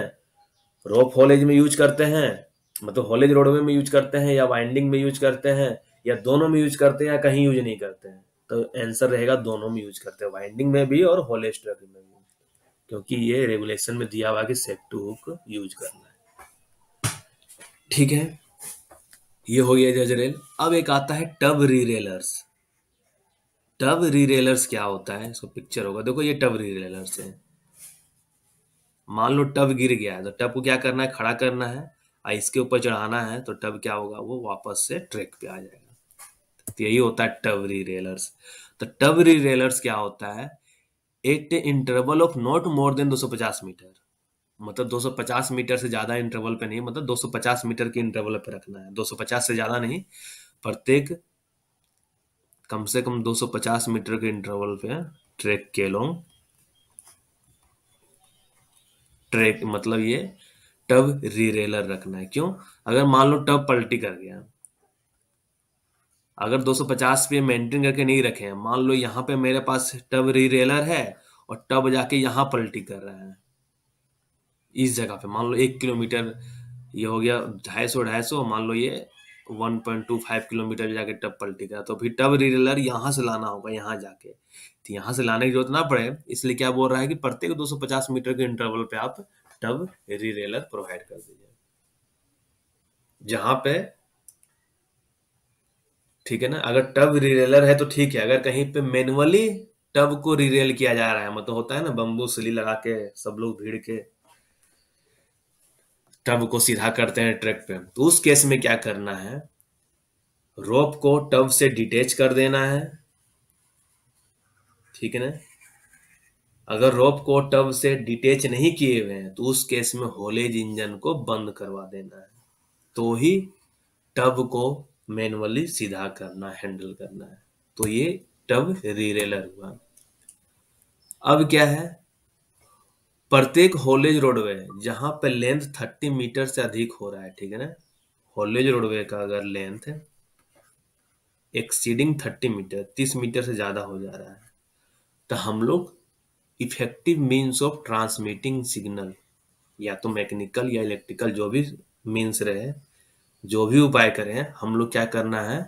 रोप हॉलेज में यूज करते हैं मतलब हॉलेज रोडवे में यूज करते हैं या वाइंडिंग में यूज करते हैं या दोनों में यूज करते हैं या कहीं यूज नहीं करते हैं तो आंसर रहेगा दोनों में यूज करते हैं वाइंडिंग में भी और हॉलेज ट्रक में भी क्योंकि ये रेगुलेशन में दिया हुआ कि सेट टू हुक यूज करना है ठीक है ये हो गया जज रेल अब एक आता है टब रेलर्स टब रेलर्स क्या होता है इसको पिक्चर होगा देखो ये टब री रेलर्स है मान लो टब गिर गया है तो टब को क्या करना है खड़ा करना है और इसके ऊपर चढ़ाना है तो टब क्या होगा वो वापस से ट्रैक पे आ जाएगा तो यही होता है टब रीरेलर्स तो टब री रेलर्स क्या होता है at interval of not more than 250 metre मतलब 250 मीटर से ज्यादा इंटरवल पे नहीं मतलब 250 मीटर के इंटरवल पे रखना है 250 से ज्यादा नहीं प्रत्येक कम से कम 250 मीटर के इंटरवल पे ट्रैक के लॉन्ग ट्रैक मतलब ये टब रीरेलर रखना है क्यों अगर मान लो टब पलटी कर गया अगर 250 पे मेंटेन करके नहीं रखे हैं मान लो यहाँ पे मेरे पास टब रीरेलर है और टब जाके यहाँ पलटी कर रहे हैं इस जगह पे मान लो एक किलोमीटर ये हो गया ढाई सौ ढाई सौ मान लो ये one point two five kilometre जाके टब पलटी गया तो फिर टब रिलेलर यहाँ से लाना होगा यहाँ जाके तो यहाँ से लाने की जरूरत ना पड़े इसलिए क्या बोल रहा है कि प्रत्येक 250 मीटर के इंटरवल पे आप टब रिलेलर प्रोवाइड कर दीजिए जहां पे ठीक है ना अगर टब रिलेलर है तो ठीक है अगर कहीं पे मैनुअली टब को रिरेल किया जा रहा है मतलब तो होता है ना बम्बू सिली लगा के सब लोग भीड़ के टब को सीधा करते हैं ट्रैक पे तो उस केस में क्या करना है रोप को टब से डिटेच कर देना है ठीक है ना अगर रोप को टब से डिटेच नहीं किए हुए हैं तो उस केस में होलेज इंजन को बंद करवा देना है तो ही टब को मैनुअली सीधा करना हैंडल करना है तो ये तब रीरेलर हुआ अब क्या है प्रत्येक होलेज रोडवे जहां पे लेंथ थर्टी मीटर से अधिक हो रहा है ठीक है ना होलेज रोडवे का अगर लेंथ एक्सीडिंग थर्टी मीटर तीस मीटर से ज्यादा हो जा रहा है तो हम लोग effective means of transmitting signal या तो मैकेनिकल या इलेक्ट्रिकल जो भी मीन्स रहे जो भी उपाय करें हम लोग क्या करना है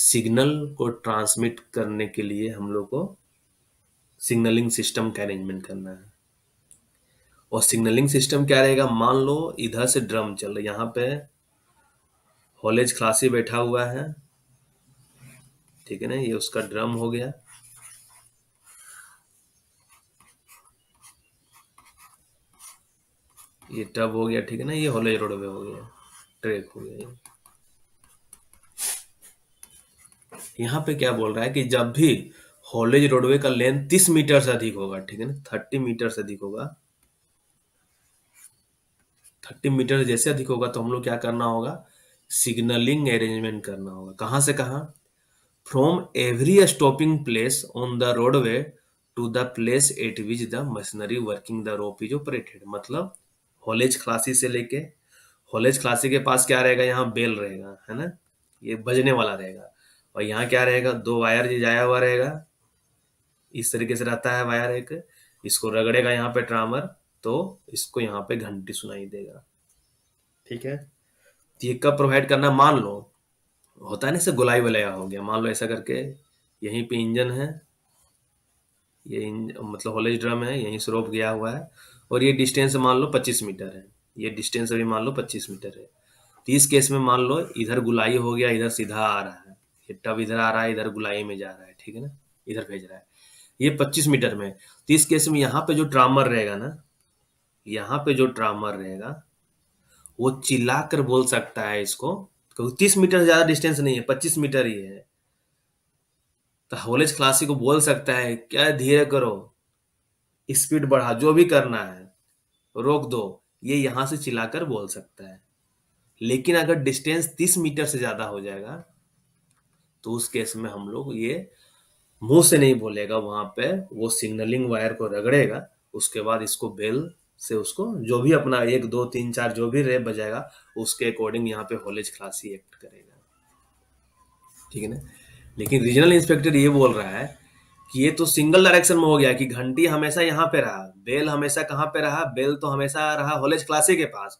सिग्नल को ट्रांसमिट करने के लिए हम लोग को सिग्नलिंग सिस्टम का अरेंजमेंट करना है और सिग्नलिंग सिस्टम क्या रहेगा मान लो इधर से ड्रम चल रहा यहाँ पे हॉलेज क्लासी बैठा हुआ है ठीक है ना ये उसका ड्रम हो गया ये टब हो गया ठीक है ना ये हॉलेज रोडवे हो गया ट्रैक हो गया यहाँ पे क्या बोल रहा है कि जब भी हॉलेज रोडवे का लेंथ तीस मीटर से अधिक होगा ठीक है ना थर्टी मीटर से अधिक होगा थर्टी मीटर जैसे अधिक होगा तो हम लोग क्या करना होगा सिग्नलिंग अरेंजमेंट करना होगा कहाँ से कहा from every stopping place on the roadway to the place at which the machinery working the rope is operated मतलब हॉलेज क्लासी से लेके हॉलेज क्लासी के पास क्या रहेगा यहाँ बेल रहेगा है ना ये बजने वाला रहेगा और यहाँ क्या रहेगा दो वायर जो जाया हुआ रहेगा इस तरीके से रहता है वायर एक इसको रगड़ेगा यहाँ पे ट्रामर तो इसको यहाँ पे घंटी सुनाई देगा ठीक है तो ये कब प्रोवाइड करना मान लो होता है ना इसे गुलाई वलया हो गया मान लो ऐसा करके यहीं पे इंजन है ये मतलब होलेज ड्रम है यहीं से रोप गया हुआ है और ये डिस्टेंस मान लो 25 मीटर है ये डिस्टेंस अभी मान लो 25 मीटर है तो इस केस में मान लो इधर गुलाई हो गया इधर सीधा आ रहा है टब इधर आ रहा है इधर गुलाई में जा रहा है ठीक है ना इधर भेज रहा है ये पच्चीस मीटर में तो इस केस में यहाँ पे जो ट्रामर रहेगा ना यहाँ पे जो ट्रामर रहेगा वो चिल्ला कर बोल सकता है इसको क्योंकि तीस मीटर ज्यादा डिस्टेंस नहीं है पच्चीस मीटर ही है तो होलेज क्लासी को बोल सकता है क्या धीरे करो स्पीड बढ़ा जो भी करना है रोक दो ये यहां से चिल्लाकर बोल सकता है लेकिन अगर डिस्टेंस तीस मीटर से ज्यादा हो जाएगा तो उस केस में हम लोग ये मुंह से नहीं बोलेगा वहां पे वो सिग्नलिंग वायर को रगड़ेगा उसके बाद इसको बेल से उसको जो भी अपना एक दो तीन चार जो भी रेप बजाएगा उसके अकॉर्डिंग यहाँ पे हॉलेज ही एक्ट करेगा ठीक है ना लेकिन रीजनल इंस्पेक्टर ये बोल रहा है कि ये तो सिंगल डायरेक्शन में हो गया कि घंटी हमेशा यहाँ पे रहा बेल हमेशा कहाँ पे रहा बेल तो हमेशा रहा हॉलेज क्लासी के पास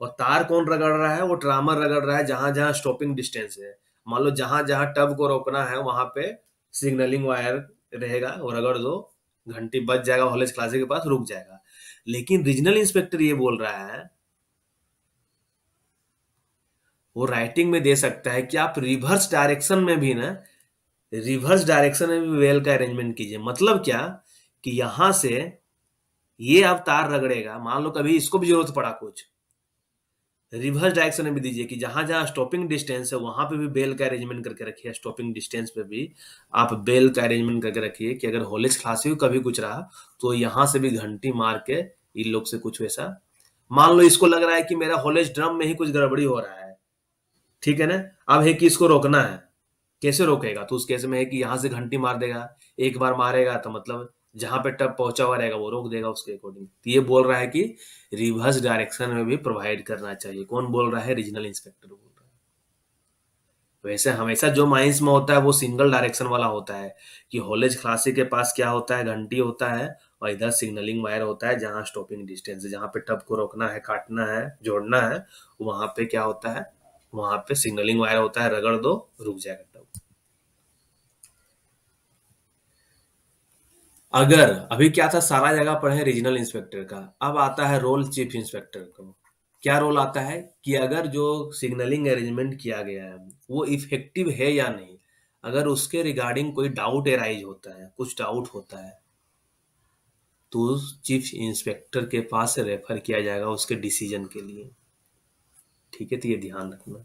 और तार कौन रगड़ रहा है वो ट्रामर रगड़ रहा है जहां जहां स्टॉपिंग डिस्टेंस है मान लो जहां जहां टब को रोकना है वहां पे सिग्नलिंग वायर रहेगा और अगर दो घंटी बच जाएगा हॉलेज क्लासे के पास रुक जाएगा लेकिन रीजनल इंस्पेक्टर ये बोल रहा है वो राइटिंग में दे सकता है कि आप रिवर्स डायरेक्शन में भी ना रिवर्स डायरेक्शन में भी वेल का अरेंजमेंट कीजिए मतलब क्या कि यहां से ये अब तार रगड़ेगा मान लो कभी इसको भी जरूरत पड़ा कुछ रिवर्स डायरेक्शन में भी दीजिए कि जहां जहां स्टॉपिंग डिस्टेंस है वहां पे भी बेल का अरेंजमेंट करके रखिए स्टॉपिंग डिस्टेंस पे भी आप बेल का अरेंजमेंट करके रखिए कि अगर होलेज क्लासिक कभी कुछ रहा तो यहां से भी घंटी मार के इन लोग से कुछ वैसा मान लो इसको लग रहा है कि मेरा होलेज ड्रम में ही कुछ गड़बड़ी हो रहा है ठीक है ना अब है कि इसको रोकना है कैसे रोकेगा तो उस केस में है कि यहां से घंटी मार देगा एक बार मारेगा तो मतलब जहां पे टब पहुंचा हुआ रहेगा वो रोक देगा उसके अकॉर्डिंग तो ये बोल रहा है कि रिवर्स डायरेक्शन में भी प्रोवाइड करना चाहिए कौन बोल रहा है रीजनल इंस्पेक्टर बोल रहा है वैसे तो हमेशा जो माइंस में होता है वो सिंगल डायरेक्शन वाला होता है कि हॉलेज खलासी के पास क्या होता है घंटी होता है और इधर सिग्नलिंग वायर होता है जहाँ स्टॉपिंग डिस्टेंस है जहाँ पे टब को रोकना है काटना है जोड़ना है वहां पे क्या होता है वहां पे सिग्नलिंग वायर होता है रगड़ दो रुक जाएगा अगर अभी क्या था सारा जगह पर है रीजनल इंस्पेक्टर का अब आता है रोल चीफ इंस्पेक्टर का क्या रोल आता है कि अगर जो सिग्नलिंग अरेंजमेंट किया गया है वो इफेक्टिव है या नहीं अगर उसके रिगार्डिंग कोई डाउट एराइज होता है कुछ डाउट होता है तो चीफ इंस्पेक्टर के पास रेफर किया जाएगा उसके डिसीजन के लिए ठीक है तो ये ध्यान रखना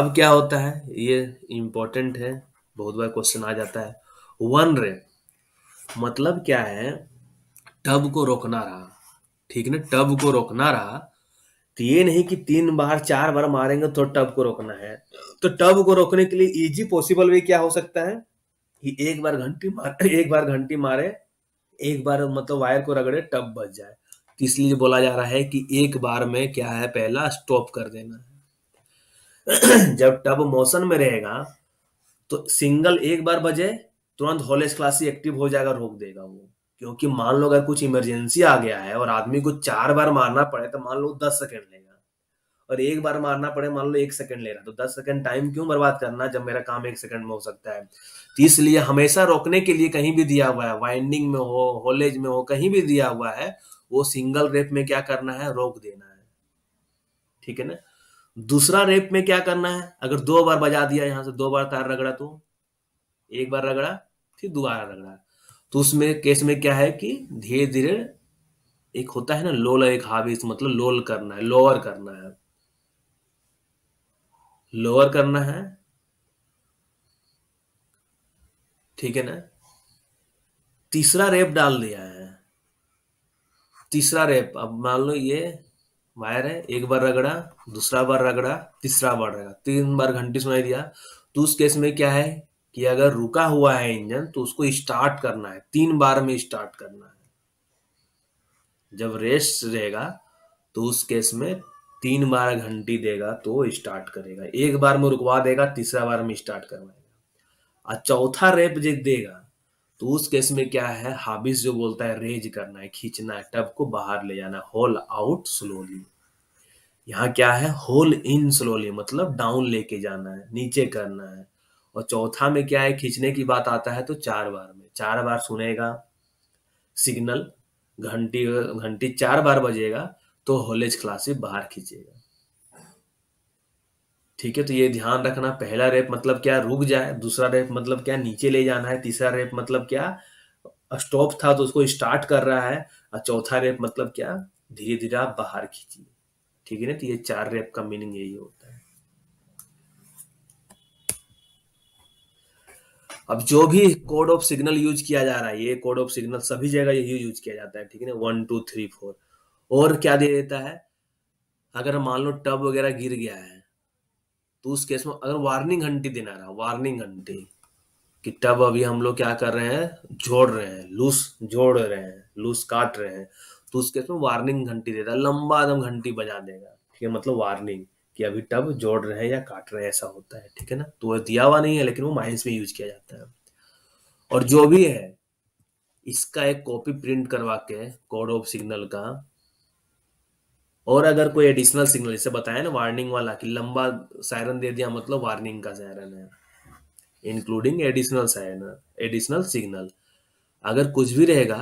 अब क्या होता है ये इम्पोर्टेंट है बहुत बार क्वेश्चन आ जाता है वन रेप मतलब क्या है टब को रोकना रहा ठीक ना टब को रोकना रहा तो ये नहीं कि तीन बार चार बार मारेंगे तो टब को रोकना है तो टब को रोकने के लिए इजी पॉसिबल वे क्या हो सकता है कि एक बार घंटी मार एक बार घंटी मारे एक बार मतलब वायर को रगड़े टब बच जाए तो इसलिए बोला जा रहा है कि एक बार में क्या है पहला स्टॉप कर देना है जब टब मोशन में रहेगा तो सिंगल एक बार बजे तुरंत हॉलेज क्लासी एक्टिव हो जाएगा रोक देगा वो क्योंकि मान लो अगर कुछ इमरजेंसी आ गया है और आदमी को चार बार मारना पड़े तो मान लो दस सेकेंड लेगा और एक बार मारना पड़े मान लो एक सेकंड ले रहा तो दस सेकंड टाइम क्यों बर्बाद करना जब मेरा काम एक सेकंड में हो सकता है तो इसलिए हमेशा रोकने के लिए कहीं भी दिया हुआ है वाइंडिंग में हो हॉलेज में हो कहीं भी दिया हुआ है वो सिंगल रेप में क्या करना है रोक देना है ठीक है ना दूसरा रेप में क्या करना है अगर दो बार बजा दिया यहां से दो बार तार रगड़ा तो एक बार रगड़ा फिर दोबारा रगड़ा तो उसमें केस में क्या है कि धीरे धीरे एक होता है ना लोल एक हाविस मतलब लोल करना है लोअर करना है लोअर करना है ठीक है ना तीसरा रेप डाल दिया है तीसरा रेप अब मान लो ये वायर है एक बार रगड़ा दूसरा बार रगड़ा तीसरा बार रगड़ा तीन बार घंटी सुनाई दिया तो उस केस में क्या है कि अगर रुका हुआ है इंजन तो उसको स्टार्ट करना है तीन बार में स्टार्ट करना है जब रेस्ट रहेगा तो उस केस में तीन बार घंटी देगा तो स्टार्ट करेगा एक बार में रुकवा देगा तीसरा बार में स्टार्ट करवाएगा और चौथा रेप जब देगा तो उस केस में क्या है हाबिस जो बोलता है रेज करना है खींचना है टब को बाहर ले जाना होल आउट स्लोली यहाँ क्या है होल इन स्लोली मतलब डाउन लेके जाना है नीचे करना है और चौथा में क्या है खींचने की बात आता है तो चार बार में चार बार सुनेगा सिग्नल घंटी घंटी चार बार बजेगा तो हॉलेज क्लास से बाहर खींचेगा ठीक है तो ये ध्यान रखना पहला रेप मतलब क्या रुक जाए दूसरा रेप मतलब क्या नीचे ले जाना है तीसरा रेप मतलब क्या स्टॉप था तो उसको स्टार्ट कर रहा है और चौथा रेप मतलब क्या धीरे धीरे आप बाहर खींचिए ठीक है ना तो ये चार रेप का मीनिंग यही होता है अब जो भी कोड ऑफ सिग्नल यूज किया जा रहा है ये कोड ऑफ सिग्नल सभी जगह यही यूज किया जाता है ठीक है ना वन टू थ्री फोर और क्या दे देता है अगर मान लो टब वगैरह गिर गया है तो उस केस में अगर वार्निंग घंटी देना रहा वार्निंग घंटी कि टब अभी हम लोग क्या कर रहे हैं जोड़ रहे हैं लूस जोड़ रहे हैं लूस काट रहे हैं तो उस केस में वार्निंग घंटी देता है लंबा दम घंटी बजा देगा ठीक है मतलब वार्निंग कि अभी टब जोड़ रहे हैं या काट रहे हैं ऐसा होता है ठीक है ना तो दिया हुआ नहीं है लेकिन वो माइंस में यूज किया जाता है और जो भी है इसका एक कॉपी प्रिंट करवा के कोड ऑफ सिग्नल का और अगर कोई एडिशनल सिग्नल जैसे बताया ना वार्निंग वाला कि लंबा सायरन दे दिया मतलब वार्निंग का सायरन है including additional siren additional signal अगर कुछ भी रहेगा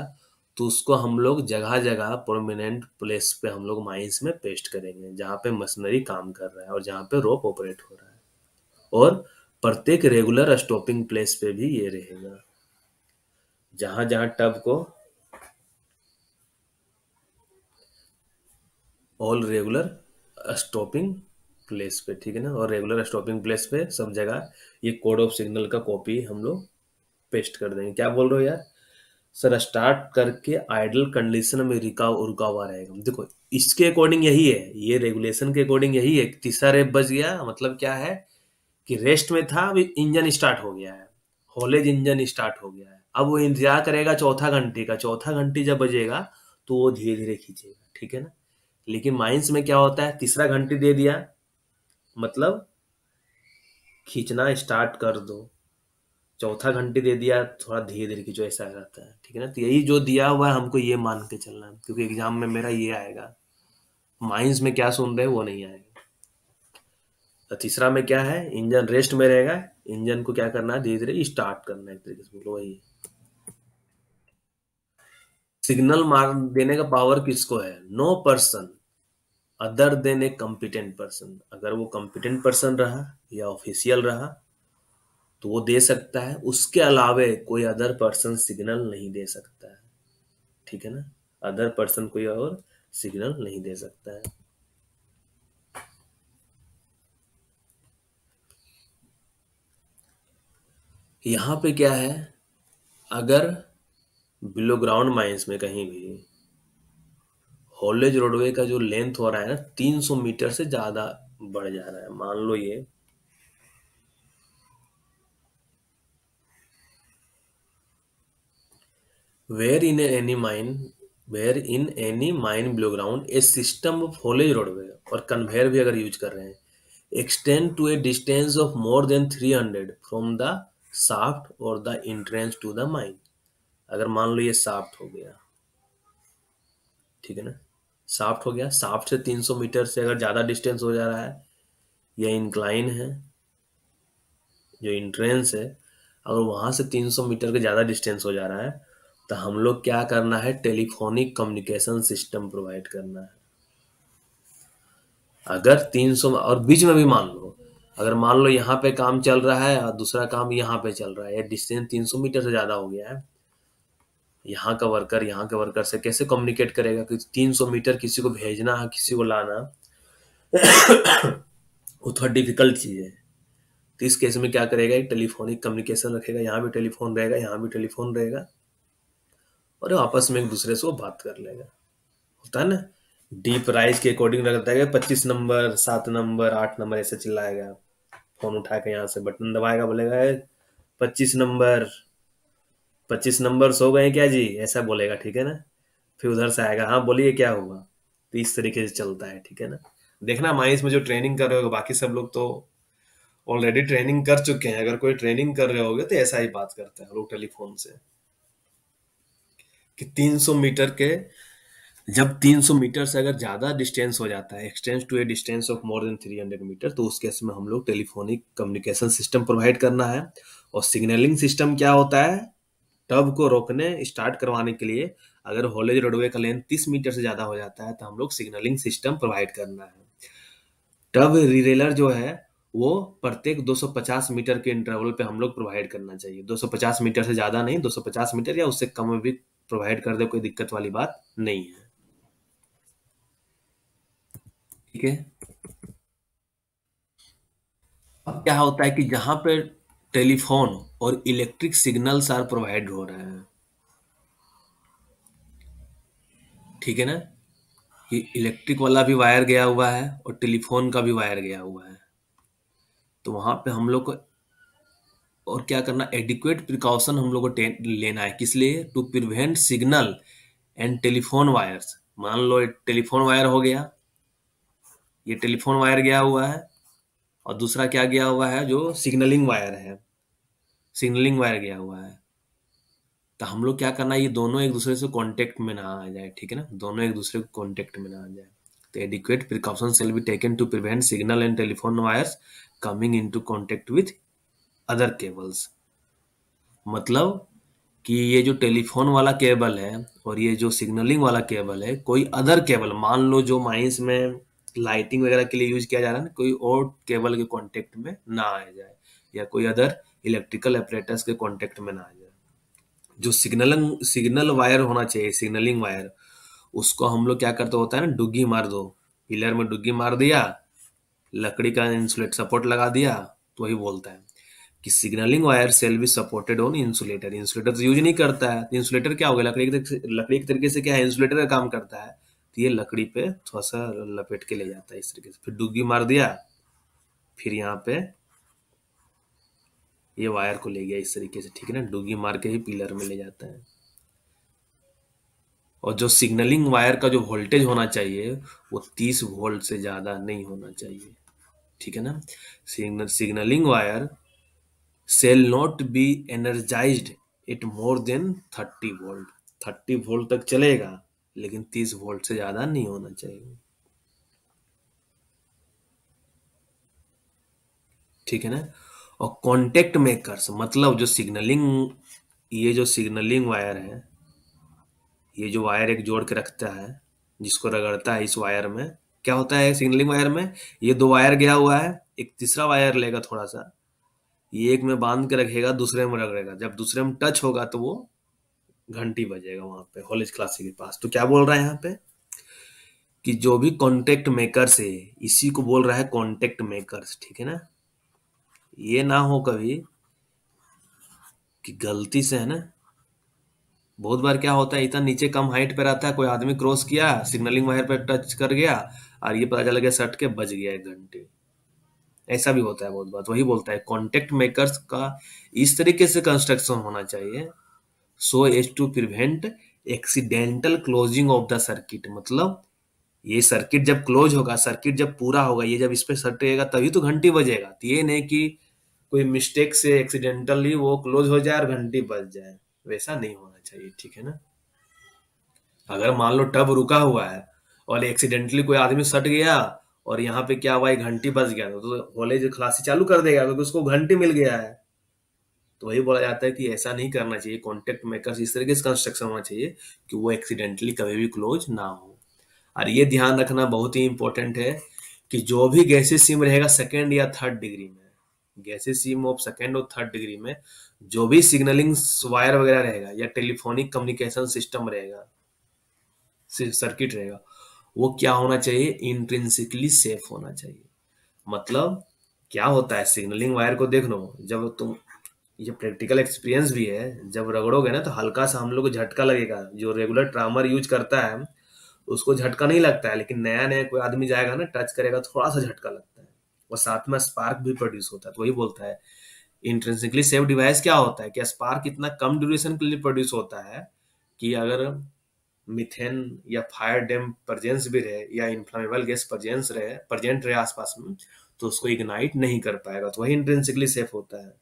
तो उसको हम लोग जगह जगह प्रोमिनेंट प्लेस पे हम लोग माइंस में पेस्ट करेंगे जहाँ पे मशीनरी काम कर रहा है और जहाँ पे रोप ऑपरेट हो रहा है और प्रत्येक रेगुलर स्टॉपिंग प्लेस पे भी ये रहेगा जहां जहां टब को ऑल रेगुलर स्टॉपिंग प्लेस पे ठीक है ना और रेगुलर स्टॉपिंग प्लेस पे सब जगह ये कोड ऑफ सिग्नल का कॉपी हम लोग पेस्ट कर देंगे क्या बोल रहे हो यार सर स्टार्ट करके आइडल कंडीशन में रिका रुका हुआ रहेगा देखो इसके अकॉर्डिंग यही है ये रेगुलेशन के अकॉर्डिंग यही है तीसरा रेप बज गया मतलब क्या है कि रेस्ट में था अभी इंजन स्टार्ट हो गया है हॉलेज इंजन स्टार्ट हो गया है अब वो इंतजार करेगा चौथा घंटे का चौथा घंटे जब बजेगा तो वो धीरे धीरे खींचेगा ठीक है ना लेकिन माइंस में क्या होता है तीसरा घंटे दे दिया मतलब खींचना स्टार्ट कर दो चौथा घंटी दे दिया थोड़ा धीरे धीरे की जो ऐसा रहता है ठीक है ना तो यही जो दिया हुआ है हमको ये मान के चलना है क्योंकि एग्जाम में मेरा ये आएगा माइंस में क्या सुन रहे वो नहीं आएगा तो तीसरा में क्या है इंजन रेस्ट में रहेगा इंजन को क्या करना है धीरे धीरे स्टार्ट करना है एक तरीके से बोलो वही सिग्नल मार देने का पावर किसको है no person other than a competent person अगर वो कॉम्पिटेंट पर्सन रहा या ऑफिशियल रहा तो वो दे सकता है उसके अलावे कोई अदर पर्सन सिग्नल नहीं दे सकता है ठीक है ना अदर पर्सन कोई और सिग्नल नहीं दे सकता है यहां पे क्या है अगर बिलो ग्राउंड माइंस में कहीं भी हॉलेज रोडवे का जो लेंथ हो रहा है ना 300 मीटर से ज़्यादा बढ़ जा रहा है मान लो ये where in any mine where in any mine below ground a system of haulage roadway और conveyor भी अगर यूज कर रहे हैं extend to a distance of more than 300 from the shaft or the entrance to the mine अगर मान लो ये साफ्ट हो गया ठीक है ना साफ्ट हो गया साफ्ट से 300 मीटर से अगर ज़्यादा डिस्टेंस हो जा रहा है या इंक्लाइन है जो इंट्रेंस है अगर वहाँ से 300 मीटर के ज़्यादा डिस्टेंस हो जा रहा है तो हम लोग क्या करना है टेलीफोनिक कम्युनिकेशन सिस्टम प्रोवाइड करना है अगर 300 और बीच में भी मान लो अगर मान लो यहाँ पे काम चल रहा है और दूसरा काम यहाँ पे चल रहा है ये डिस्टेंस 300 मीटर से ज़्यादा हो गया है यहाँ का वर्कर यहाँ के वर्कर से कैसे कम्युनिकेट करेगा कि 300 मीटर किसी को भेजना है किसी को लाना वो थोड़ा तो डिफिकल्ट चीज़ है तो इस केस में क्या करेगा एक टेलीफोनिक कम्युनिकेशन रखेगा यहाँ भी टेलीफोन रहेगा यहाँ भी टेलीफोन रहेगा और आपस में एक दूसरे से वो बात कर लेगा होता है ना डीप राइज के अकॉर्डिंग रखता है पच्चीस नंबर सात नंबर आठ नंबर ऐसे चिल्लाएगा फोन उठा के यहाँ से बटन दबाएगा बोलेगा पच्चीस नंबर पच्चीस नंबर सो गए क्या जी ऐसा बोलेगा ठीक है ना फिर उधर से आएगा हाँ बोलिए क्या हुआ तो इस तरीके से चलता है ठीक है ना देखना माइंस में जो ट्रेनिंग कर रहे हो बाकी सब लोग तो ऑलरेडी ट्रेनिंग कर चुके हैं अगर कोई ट्रेनिंग कर रहे होगे तो ऐसा ही बात करते हैं लोग टेलीफोन से कि 300 मीटर के जब 300 मीटर से अगर ज़्यादा डिस्टेंस हो जाता है extends to a distance of more than 300 metre तो उस केस में हम लोग टेलीफोनिक कम्युनिकेशन सिस्टम प्रोवाइड करना है और सिग्नलिंग सिस्टम क्या होता है टब को रोकने स्टार्ट करवाने के लिए अगर हॉलेज रोडवे का लेंथ तीस मीटर से ज़्यादा हो जाता है तो हम लोग सिग्नलिंग सिस्टम प्रोवाइड करना है टब रिरेलर जो है वो प्रत्येक 250 मीटर के इंटरवल पे हम लोग प्रोवाइड करना चाहिए 250 मीटर से ज़्यादा नहीं 250 मीटर या उससे कम भी प्रोवाइड कर दे कोई दिक्कत वाली बात नहीं है ठीक है अब क्या होता है कि जहां पर टेलीफोन और इलेक्ट्रिक सिग्नल्स आर प्रोवाइड हो रहे हैं ठीक है ना ये इलेक्ट्रिक वाला भी वायर गया हुआ है और टेलीफोन का भी वायर गया हुआ है तो वहां पे हम लोग को और क्या करना एडिक्वेट प्रिकॉशन हम लोग को लेना है किस लिए to prevent signal and telephone wires मान लो टेलीफोन वायर हो गया ये टेलीफोन वायर गया हुआ है और दूसरा क्या गया हुआ है जो सिग्नलिंग वायर है सिग्नलिंग वायर गया हुआ है तो हम लोग क्या करना है ये दोनों एक दूसरे से कांटेक्ट में ना आ जाए ठीक है ना दोनों एक दूसरे को कांटेक्ट में ना आ जाए तो adequate precaution shall be taken to prevent signal and telephone wires coming into contact with other cables मतलब कि ये जो टेलीफोन वाला केबल है और ये जो सिग्नलिंग वाला केबल है कोई अदर केबल मान लो जो माइंस में लाइटिंग वगैरह के लिए यूज किया जा रहा है ना कोई और केबल के कॉन्टेक्ट में ना आ जाए या कोई अदर इलेक्ट्रिकल ऑपरेटर्स के कॉन्टेक्ट में ना आ जाए जो सिग्नलिंग सिग्नल वायर होना चाहिए सिग्नलिंग वायर उसको हम लोग क्या करते होता है ना डुग्गी मार दो पिलर में डुग्गी मार दिया लकड़ी का इंसुलेट सपोर्ट लगा दिया तो वही बोलता है कि signalling wire shall be supported on insulator insulator use नहीं करता है तो इंसुलेटर क्या हो गया लकड़ी लकड़ी के तरीके से क्या है इंसुलेटर का काम करता है तो ये लकड़ी पे थोड़ा सा लपेट के ले जाता है इस तरीके से फिर डुग्गी मार दिया फिर यहाँ पे ये वायर को ले गया इस तरीके से ठीक है ना डुग्गी मार के ही पिलर में ले जाता है और जो सिग्नलिंग वायर का जो वोल्टेज होना चाहिए वो तीस वोल्ट से ज़्यादा नहीं होना चाहिए ठीक है ना signal signalling wire shall not be energised it more than thirty volt thirty volt तक चलेगा लेकिन तीस वोल्ट से ज्यादा नहीं होना चाहिए ठीक है ना और कॉन्टेक्ट मेकर्स मतलब जो सिग्नलिंग ये जो सिग्नलिंग वायर है ये जो वायर एक जोड़ के रखता है जिसको रगड़ता है इस वायर में क्या होता है सिग्नलिंग वायर में ये दो वायर गया हुआ है एक तीसरा वायर लेगा थोड़ा सा ये एक में बांध के रखेगा दूसरे में रगड़ेगा जब दूसरे में टच होगा तो वो घंटी बजेगा वहां पे कॉलेज क्लासी के पास तो क्या बोल रहा है यहाँ पे कि जो भी कॉन्टेक्ट मेकर से इसी को बोल रहा है कॉन्टेक्ट मेकर्स ठीक है ना ये ना हो कभी कि गलती से है ना बहुत बार क्या होता है इतना नीचे कम हाइट पे रहता है कोई आदमी क्रॉस किया सिग्नलिंग वायर पे टच कर गया और ये पता चल गया सट के बज गया एक घंटे ऐसा भी होता है बहुत बात वही बोलता है कॉन्टेक्ट मेकर्स का इस तरीके से कंस्ट्रक्शन होना चाहिए so as to prevent accidental closing of the circuit मतलब ये सर्किट जब क्लोज होगा सर्किट जब पूरा होगा ये जब इस पर सटेगा तभी तो घंटी बजेगा तो ये नहीं कि कोई मिस्टेक से एक्सीडेंटली वो क्लोज हो जाए और घंटी बज जाए वैसा नहीं होना चाहिए ठीक है ना अगर मान लो टब रुका हुआ है और एक्सीडेंटली कोई आदमी सट गया और यहाँ पे क्या हुआ घंटी बज गया था तो कॉलेज खलासी चालू कर देगा क्योंकि उसको घंटी मिल गया है तो वही बोला जाता है कि ऐसा नहीं करना चाहिए कॉन्टेक्ट मेकर्स इस तरीके से कंस्ट्रक्शन होना चाहिए कि वो एक्सीडेंटली कभी भी क्लोज ना हो और ये ध्यान रखना बहुत ही इंपॉर्टेंट है कि जो भी गैसे सिम रहेगा सेकेंड या थर्ड डिग्री में गैसे सिम ऑफ सेकेंड और थर्ड डिग्री में जो भी सिग्नलिंग वायर वगैरह रहेगा या टेलीफोनिक कम्युनिकेशन सिस्टम रहेगा सर्किट रहेगा वो क्या होना चाहिए इंट्रेंसिकली सेफ होना चाहिए मतलब क्या होता है सिग्नलिंग वायर को देख लो जब तुम ये प्रैक्टिकल एक्सपीरियंस भी है जब रगड़ोगे ना तो हल्का सा हम लोग को झटका लगेगा जो रेगुलर ट्रामर यूज करता है उसको झटका नहीं लगता है लेकिन नया नया कोई आदमी जाएगा ना टच करेगा तो थोड़ा सा झटका लगता है और साथ में स्पार्क भी प्रोड्यूस होता है तो वही बोलता है इंट्रेंसिकली सेफ डिवाइस क्या होता है कि स्पार्क इतना कम ड्यूरेशन के लिए प्रोड्यूस होता है कि अगर मिथेन या फायर डैम प्रजेंस भी रहे या इन्फ्लामेबल गैस प्रजेंस रहे प्रजेंट रहे आसपास में तो उसको इग्नाइट नहीं कर पाएगा तो वही इंट्रेंसिकली सेफ होता है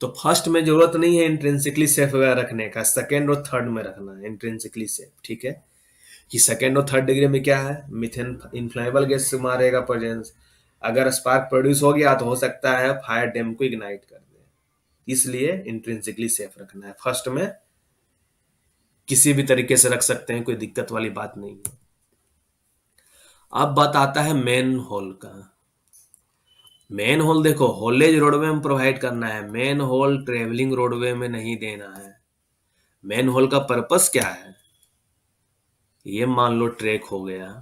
तो फर्स्ट में जरूरत नहीं है इंट्रेंसिकली सेफ वगैरह रखने का सेकेंड और थर्ड में रखना है इंट्रेंसिकली सेफ ठीक है कि सेकेंड और थर्ड डिग्री में क्या है मिथेन इन्फ्लामेबल गैस से मारेगा प्रजेंस अगर स्पार्क प्रोड्यूस हो गया तो हो सकता है फायर डैम को इग्नाइट कर दे इसलिए इंट्रेंसिकली सेफ रखना है फर्स्ट में किसी भी तरीके से रख सकते हैं कोई दिक्कत वाली बात नहीं है अब बात आता है मेन होल का मेन होल देखो होलेज रोडवे में प्रोवाइड करना है मेन होल ट्रेवलिंग रोडवे में नहीं देना है मेन होल का पर्पस क्या है ये मान लो ट्रैक हो गया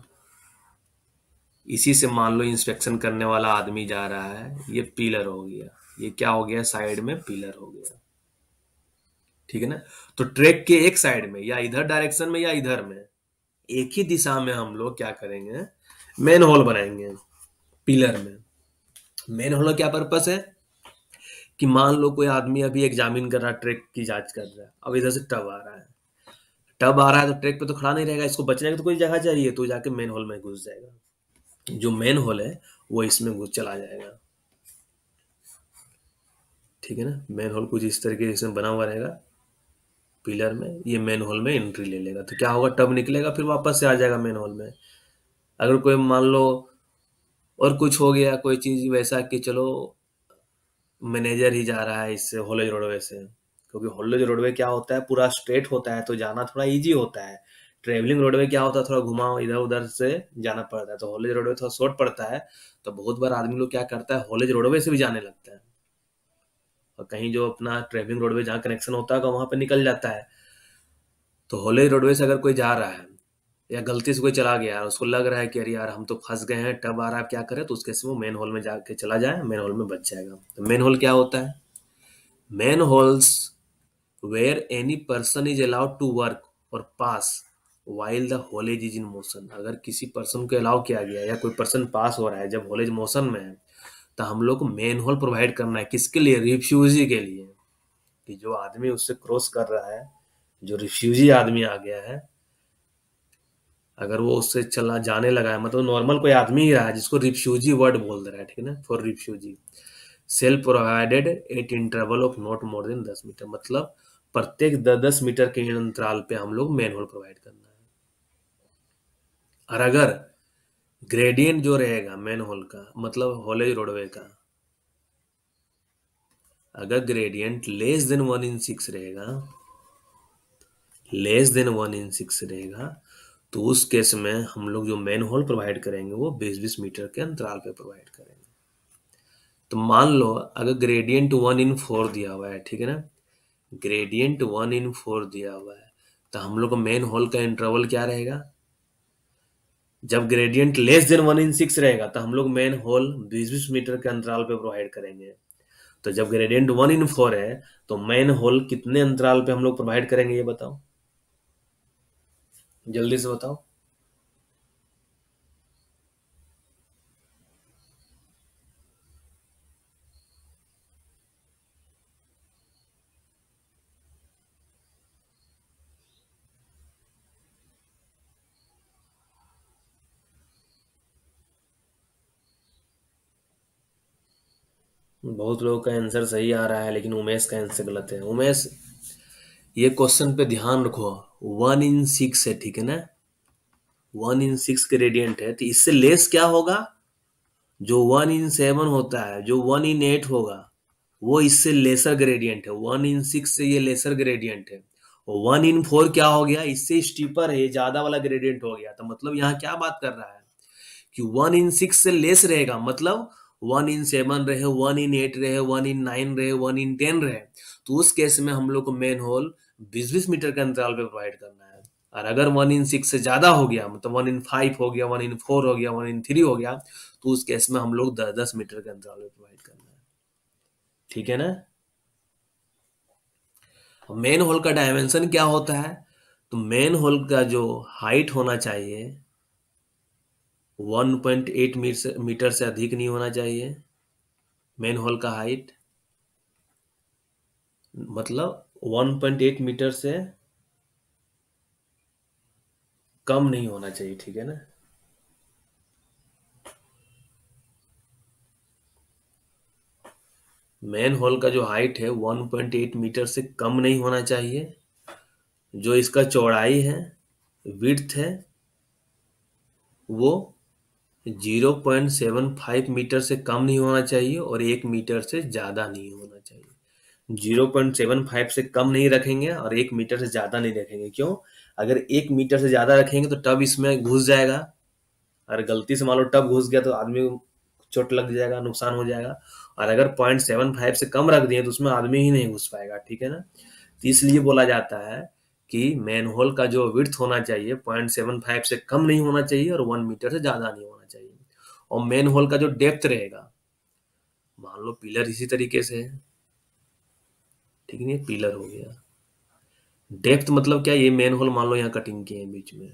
इसी से मान लो इंस्पेक्शन करने वाला आदमी जा रहा है ये पिलर हो गया ये क्या हो गया साइड में पिलर हो गया ठीक है ना तो ट्रैक के एक साइड में या इधर डायरेक्शन में या इधर में एक ही दिशा में हम लोग क्या करेंगे मेन होल बनाएंगे पिलर में मेन होल का क्या पर्पस है कि मान लो कोई आदमी अभी एग्जामिन कर रहा है ट्रैक की जांच कर रहा है अब इधर से टब आ रहा है टब आ रहा है तो ट्रैक पे तो खड़ा नहीं रहेगा इसको बचने की तो कोई जगह चाहिए तो जाके मेन होल में घुस जाएगा जो मेन होल है वो इसमें घुस चला जाएगा ठीक है ना मेन होल कुछ इस तरीके से बना हुआ रहेगा पिलर में ये मेन होल में एंट्री ले लेगा तो क्या होगा टब निकलेगा फिर वापस से आ जाएगा मेन होल में अगर कोई मान लो और कुछ हो गया कोई चीज़ वैसा कि चलो मैनेजर ही जा रहा है इससे होलेज रोडवे से क्योंकि होलेज रोडवे क्या होता है पूरा स्ट्रेट होता है तो जाना थोड़ा इजी होता है ट्रेवलिंग रोडवे क्या होता है थोड़ा घुमाओ इधर उधर से जाना पड़ता है तो होलेज रोडवे थोड़ा शॉर्ट पड़ता है तो बहुत बार आदमी लोग क्या करता है होलेज रोडवे से भी जाने लगता है और कहीं जो अपना ट्रेविंग रोडवे जहाँ कनेक्शन होता है तो वहाँ पर निकल जाता है तो होले रोडवे से अगर कोई जा रहा है या गलती से कोई चला गया उसको लग रहा है कि अरे यार हम तो फंस गए हैं टब आ रहा है क्या करें तो उसके वो मेन होल में जाके चला जाए मेन होल में बच जाएगा तो मेन होल क्या होता है manholes where any person is allowed to work और pass while the haulage is in motion अगर किसी पर्सन को अलाउ किया गया या कोई पर्सन पास हो रहा है जब होलेज मोशन में है तो हम लोग को मेन होल प्रोवाइड करना है किसके लिए रिफ्यूजी के लिए कि जो आदमी उससे क्रॉस कर रहा है जो रिफ्यूजी आदमी आ गया है अगर वो उससे चला जाने लगा है मतलब नॉर्मल कोई आदमी ही रहा है जिसको रिफ्यूजी वर्ड बोल दे रहा है ठीक है ना for refuge shall provided at interval of not more than दस मीटर मतलब प्रत्येक दस दस मीटर के अंतराल पे हम लोग मेन होल प्रोवाइड करना है और अगर ग्रेडियंट जो रहेगा मेन होल का मतलब हॉलेज रोडवे का अगर gradient less than one in six रहेगा less than one in six रहेगा तो उस केस में हम लोग जो मेन होल प्रोवाइड करेंगे वो बीस बीस मीटर के अंतराल पे प्रोवाइड करेंगे तो मान लो अगर ग्रेडियंट वन इन फोर दिया हुआ है ठीक है ना ग्रेडियंट वन इन फोर दिया हुआ है तो हम लोग मेन होल का इंटरवल क्या रहेगा जब gradient less than one in six रहेगा तो हम लोग मेन होल बीस बीस मीटर के अंतराल पे प्रोवाइड करेंगे तो जब ग्रेडियंट वन इन फोर है तो मेन होल कितने अंतराल पे हम लोग प्रोवाइड करेंगे ये बताओ जल्दी से बताओ बहुत लोगों का आंसर सही आ रहा है लेकिन उमेश का आंसर गलत है उमेश ये क्वेश्चन पे ध्यान रखो वन इन सिक्स है ठीक है ना वन इन सिक्स के रेडियंट है तो इससे लेस क्या होगा जो वन इन सेवन होता है जो वन इन एट होगा वो इससे लेसर ग्रेडियंट है वन इन सिक्स से ये लेसर ग्रेडियंट है और वन इन फोर क्या हो गया इससे स्टीपर है ज्यादा वाला ग्रेडियंट हो गया तो मतलब यहाँ क्या बात कर रहा है कि वन इन सिक्स से लेस रहेगा मतलब वन इन सेवन रहे वन इन एट रहे वन इन नाइन रहे वन इन टेन रहे तो उस केस में हम लोग को मेन होल बीस बीस मीटर के अंतराल पे प्रोवाइड करना है और अगर वन इन सिक्स से ज्यादा हो गया मतलब वन इन फाइव हो गया वन इन फोर हो गया वन इन थ्री हो गया तो उस केस में हम लोग दस दस मीटर के अंतराल पे प्रोवाइड करना है ठीक है ना मेन होल का डायमेंशन क्या होता है तो मेन होल का जो हाइट होना चाहिए 1.8 मीटर से अधिक नहीं होना चाहिए मेन हॉल का हाइट मतलब 1.8 मीटर से कम नहीं होना चाहिए ठीक है ना मेन हॉल का जो हाइट है 1.8 मीटर से कम नहीं होना चाहिए जो इसका चौड़ाई है विड्थ है वो zero point seven five metre से कम नहीं होना चाहिए और एक मीटर से ज़्यादा नहीं होना चाहिए जीरो पॉइंट सेवन फाइव से कम नहीं रखेंगे और एक मीटर से ज़्यादा नहीं रखेंगे क्यों अगर एक मीटर से ज़्यादा रखेंगे तो टब इसमें घुस जाएगा अगर गलती से मान लो टब घुस गया तो आदमी चोट लग जाएगा नुकसान हो जाएगा और अगर पॉइंट सेवन फाइव से कम रख दिए तो उसमें आदमी ही नहीं घुस पाएगा ठीक है ना तो इसलिए बोला जाता है कि मैन होल का जो विर्थ होना चाहिए पॉइंट सेवन फाइव से कम नहीं होना चाहिए और वन मीटर से ज़्यादा नहीं होना और मेन होल का जो डेप्थ रहेगा मान लो पिलर इसी तरीके से है ठीक नहीं पिलर हो गया डेप्थ मतलब क्या ये मेन होल मान लो यहाँ कटिंग किए है बीच में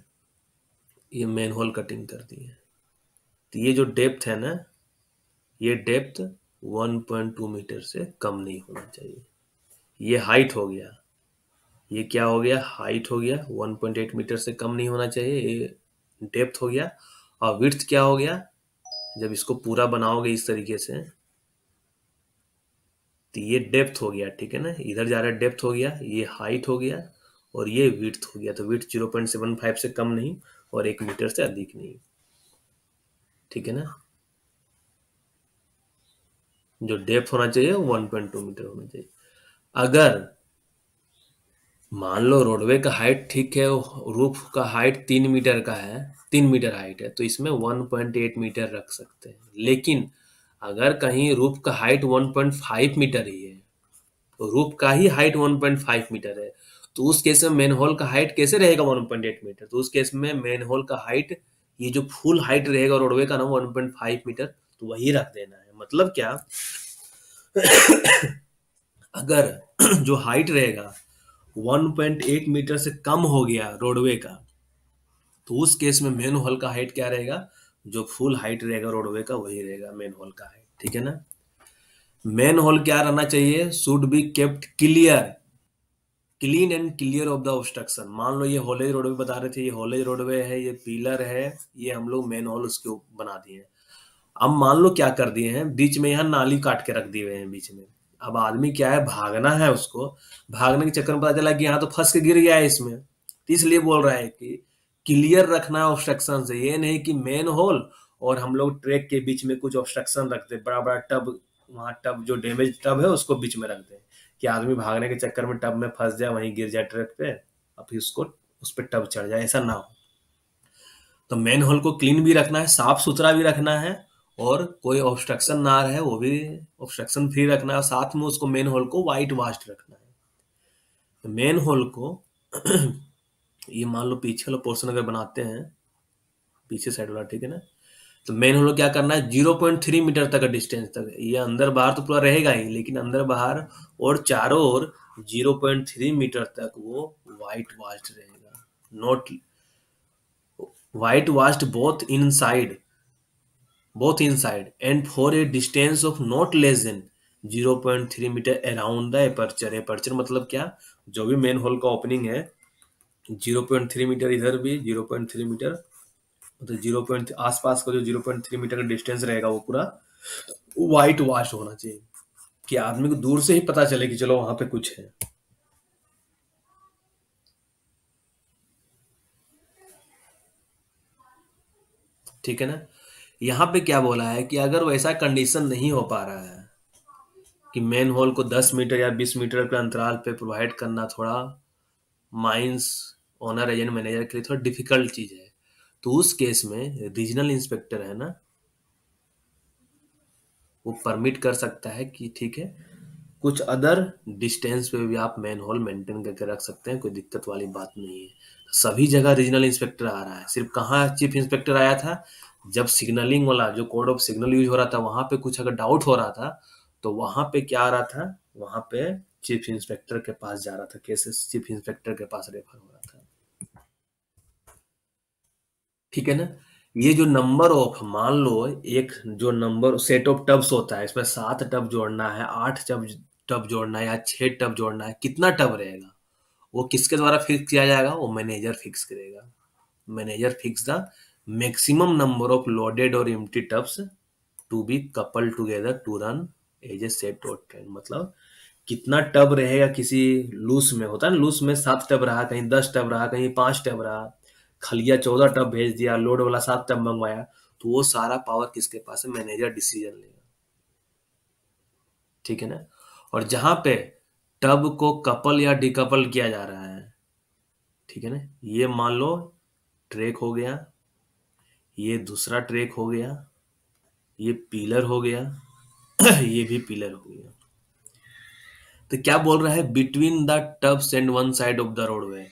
ये मेन होल कटिंग कर दी है तो ये जो डेप्थ है ना ये डेप्थ 1.2 मीटर से कम नहीं होना चाहिए ये हाइट हो गया ये क्या हो गया हाइट हो गया 1.8 मीटर से कम नहीं होना चाहिए ये डेप्थ हो गया और विर्थ क्या हो गया जब इसको पूरा बनाओगे इस तरीके से तो ये डेप्थ हो गया ठीक है ना इधर जा रहा है डेप्थ हो गया ये हाइट हो गया और ये विथ हो गया तो width zero point seven five से कम नहीं और एक मीटर से अधिक नहीं ठीक है ना जो डेप्थ होना चाहिए वन पॉइंट टू मीटर होना चाहिए अगर मान लो रोडवे का हाइट ठीक है रूफ का हाइट तीन मीटर का है तीन मीटर हाइट है तो इसमें वन पॉइंट एट मीटर रख सकते हैं लेकिन अगर कहीं रूफ का height one point five metre ही है रूफ का ही height one point five metre है तो उस केस में मेन होल का हाइट कैसे रहेगा वन पॉइंट एट मीटर तो उस केस में मेन होल का हाइट ये जो फुल हाइट रहेगा रोडवे का ना वन पॉइंट फाइव मीटर तो वही रख देना है मतलब क्या अगर जो हाइट रहेगा 1.8 मीटर से कम हो गया रोडवे का तो उस केस में मेन हॉल का हाइट क्या रहेगा जो फुल हाइट रहेगा रोडवे का वही रहेगा मेन हॉल का हाइट ठीक है ना मेन हॉल क्या रहना चाहिए should be kept clear clean and clear of the obstruction मान लो ये हॉलेज रोडवे बता रहे थे ये हॉलेज रोडवे है ये पिलर है ये हम लोग मेन हॉल उसके बना दिए अब मान लो क्या कर दिए हैं बीच में यहाँ नाली काट के रख दिए हुए हैं बीच में अब आदमी क्या है भागना है उसको भागने के चक्कर में पता चला कि यहाँ तो फंस के गिर गया है इसमें तो इसलिए बोल रहा है कि क्लियर रखना है ऑब्स्ट्रक्शन से ये नहीं कि मेन होल और हम लोग ट्रैक के बीच में कुछ ऑब्स्ट्रक्शन रखते बड़ा बड़ा टब वहाँ टब जो डैमेज टब है उसको बीच में रख हैं कि आदमी भागने के चक्कर में टब में फंस जाए वहीं गिर जाए ट्रैक पे और फिर उसको उस पर टब चढ़ जाए ऐसा ना हो तो मेन होल को क्लीन भी रखना है साफ सुथरा भी रखना है और कोई ऑब्स्ट्रक्शन ना रहे वो भी ऑब्स्ट्रक्शन फ्री रखना है साथ में उसको मेन होल को व्हाइट वास्ट रखना है तो मेन होल को ये मान लो पीछे वाला पोर्सन अगर बनाते हैं पीछे साइड वाला ठीक है ना तो मेन होल क्या करना है जीरो पॉइंट थ्री मीटर तक डिस्टेंस तक ये अंदर बाहर तो पूरा रहेगा ही लेकिन अंदर बाहर और चारों ओर जीरो पॉइंट थ्री मीटर तक वो व्हाइट वास्ट रहेगा note whitewashed both inside both inside and for a distance of not less than 0.3 metre around the aperture aperture मतलब क्या जो भी मेन होल का ओपनिंग है 0.3 मीटर इधर भी 0.3 मीटर मतलब जीरो पॉइंट आसपास का जो जीरो पॉइंट थ्री मीटर का डिस्टेंस रहेगा वो पूरा व्हाइट वॉश होना चाहिए कि आदमी को दूर से ही पता चले कि चलो वहां पे कुछ है ठीक है ना यहाँ पे क्या बोला है कि अगर वैसा कंडीशन नहीं हो पा रहा है कि मेन होल को 10 मीटर या 20 मीटर के अंतराल पे प्रोवाइड करना थोड़ा माइंस ओनर एजेंट मैनेजर के लिए थोड़ा डिफिकल्ट चीज़ है तो उस केस में रीजनल इंस्पेक्टर है ना वो परमिट कर सकता है कि ठीक है कुछ अदर डिस्टेंस पे भी आप मैन होल मेंटेन करके रख सकते हैं कोई दिक्कत वाली बात नहीं है सभी जगह रीजनल इंस्पेक्टर आ रहा है सिर्फ कहाँ चीफ इंस्पेक्टर आया था जब सिग्नलिंग वाला जो कोड ऑफ सिग्नल यूज हो रहा था वहां पे कुछ अगर डाउट हो रहा था तो वहां पे क्या आ रहा था वहां पे चीफ इंस्पेक्टर के पास जा रहा था केसेस चीफ इंस्पेक्टर के पास रेफर हो रहा था ठीक है ना ये जो नंबर ऑफ मान लो एक जो नंबर सेट ऑफ टब्स होता है इसमें सात टब जोड़ना है आठ टब टब जोड़ना है या छह टब जोड़ना है कितना टब रहेगा वो किसके द्वारा फिक्स किया जाएगा वो मैनेजर फिक्स करेगा manager fix the maximum number of loaded और empty tubs to be couple together to run as a set और ट्रेंड मतलब कितना टब रहेगा किसी लूस में होता है ना लूस में सात टब रहा कहीं दस टब रहा कहीं पांच टब रहा खलिया चौदह टब भेज दिया लोड वाला सात टब मंगवाया तो वो सारा पावर किसके पास है मैनेजर डिसीजन लेगा ठीक है ना और जहां पे टब को कपल या डिकपल किया जा रहा है ठीक है ना ये मान लो ट्रेक हो गया ये दूसरा ट्रैक हो गया ये पिलर हो गया ये भी पिलर हो गया तो क्या बोल रहा है between the tubs and one side of the roadway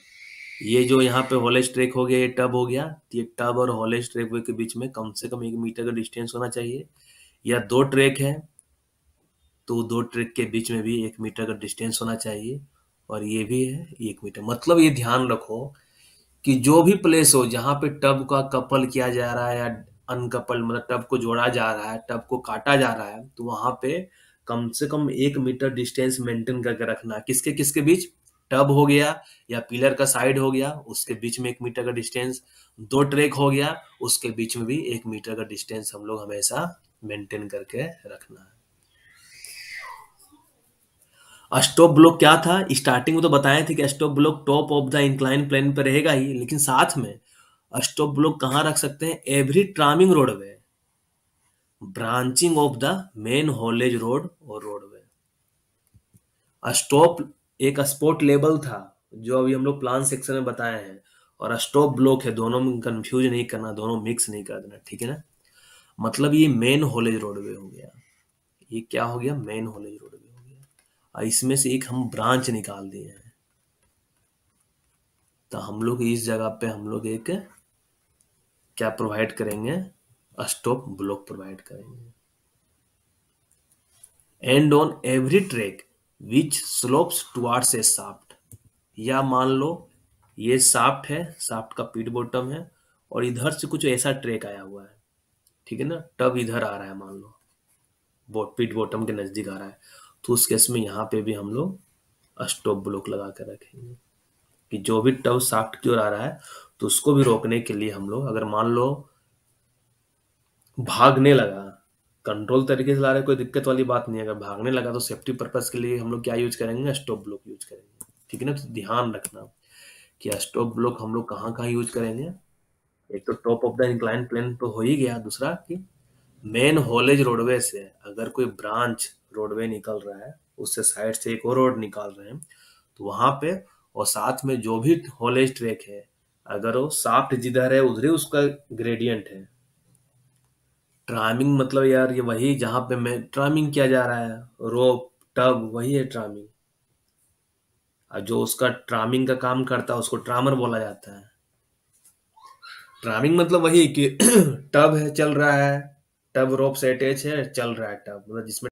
ये जो यहाँ पे हॉलेज ट्रैक हो गया ये टब हो गया ये टब और हॉलेज ट्रैकवे के बीच में कम से कम एक मीटर का डिस्टेंस होना चाहिए या दो ट्रैक है तो दो ट्रैक के बीच में भी एक मीटर का डिस्टेंस होना चाहिए और ये भी है एक मीटर मतलब ये ध्यान रखो कि जो भी प्लेस हो जहाँ पे टब का कपल किया जा रहा है या अनकपल मतलब टब को जोड़ा जा रहा है टब को काटा जा रहा है तो वहां पे कम से कम एक मीटर डिस्टेंस मेंटेन करके रखना किसके किसके बीच टब हो गया या पिलर का साइड हो गया उसके बीच में एक मीटर का डिस्टेंस दो ट्रैक हो गया उसके बीच में भी एक मीटर का डिस्टेंस हम लोग हमेशा मेंटेन करके रखना स्टॉप ब्लॉक क्या था स्टार्टिंग में तो बताए थे कि stop block top of the incline plane पर रहेगा ही लेकिन साथ में स्टॉप ब्लॉक कहाँ रख सकते हैं every tramming roadway branching off the main haulage road और रोडवे स्टॉप एक स्पॉट लेबल था जो अभी हम लोग प्लान सेक्शन में बताए हैं और स्टॉप ब्लॉक है दोनों में कंफ्यूज नहीं करना दोनों मिक्स नहीं कर देना ठीक है ना मतलब ये मेन हॉलेज रोडवे हो गया ये क्या हो गया मेन हॉलेज रोड इसमें से एक हम ब्रांच निकाल दिए हैं तो हम लोग इस जगह पे हम लोग एक क्या प्रोवाइड करेंगे स्टॉप ब्लॉक प्रोवाइड करेंगे and on every track which slopes towards a shaft या मान लो ये साफ्ट है साफ्ट का पीट बॉटम है और इधर से कुछ ऐसा ट्रैक आया हुआ है ठीक है ना टब इधर आ रहा है मान लो पीट बॉटम के नजदीक आ रहा है तो उस केस में यहाँ पे भी हम लोग स्टॉप ब्लॉक लगा कर रखेंगे कि जो भी टव साफ्ट की ओर आ रहा है तो उसको भी रोकने के लिए हम लोग अगर मान लो भागने लगा कंट्रोल तरीके से ला रहे कोई दिक्कत वाली बात नहीं है अगर भागने लगा तो सेफ्टी पर्पज के लिए हम लोग क्या यूज करेंगे स्टॉप ब्लॉक यूज करेंगे ठीक है ना तो ध्यान रखना कि स्टॉप ब्लॉक हम लोग कहाँ कहाँ यूज करेंगे एक तो top of the incline plane तो हो ही गया दूसरा कि मेन हॉलेज रोडवे से अगर कोई ब्रांच रोडवे निकल रहा है उससे साइड से एक और रोड निकाल रहे हैं तो वहां पे और साथ में जो भी होलेज ट्रैक है अगर वो साफ्ट जिधर है उधर ही उसका ग्रेडियंट है ट्रामिंग मतलब यार ये वही जहां पे मैं ट्रामिंग किया जा रहा है रोप टब वही है ट्रामिंग और जो उसका ट्रामिंग का काम करता है उसको ट्रामर बोला जाता है ट्रामिंग मतलब वही कि टब है चल रहा है टब रोप से अटैच है चल रहा है टब मतलब जिसमें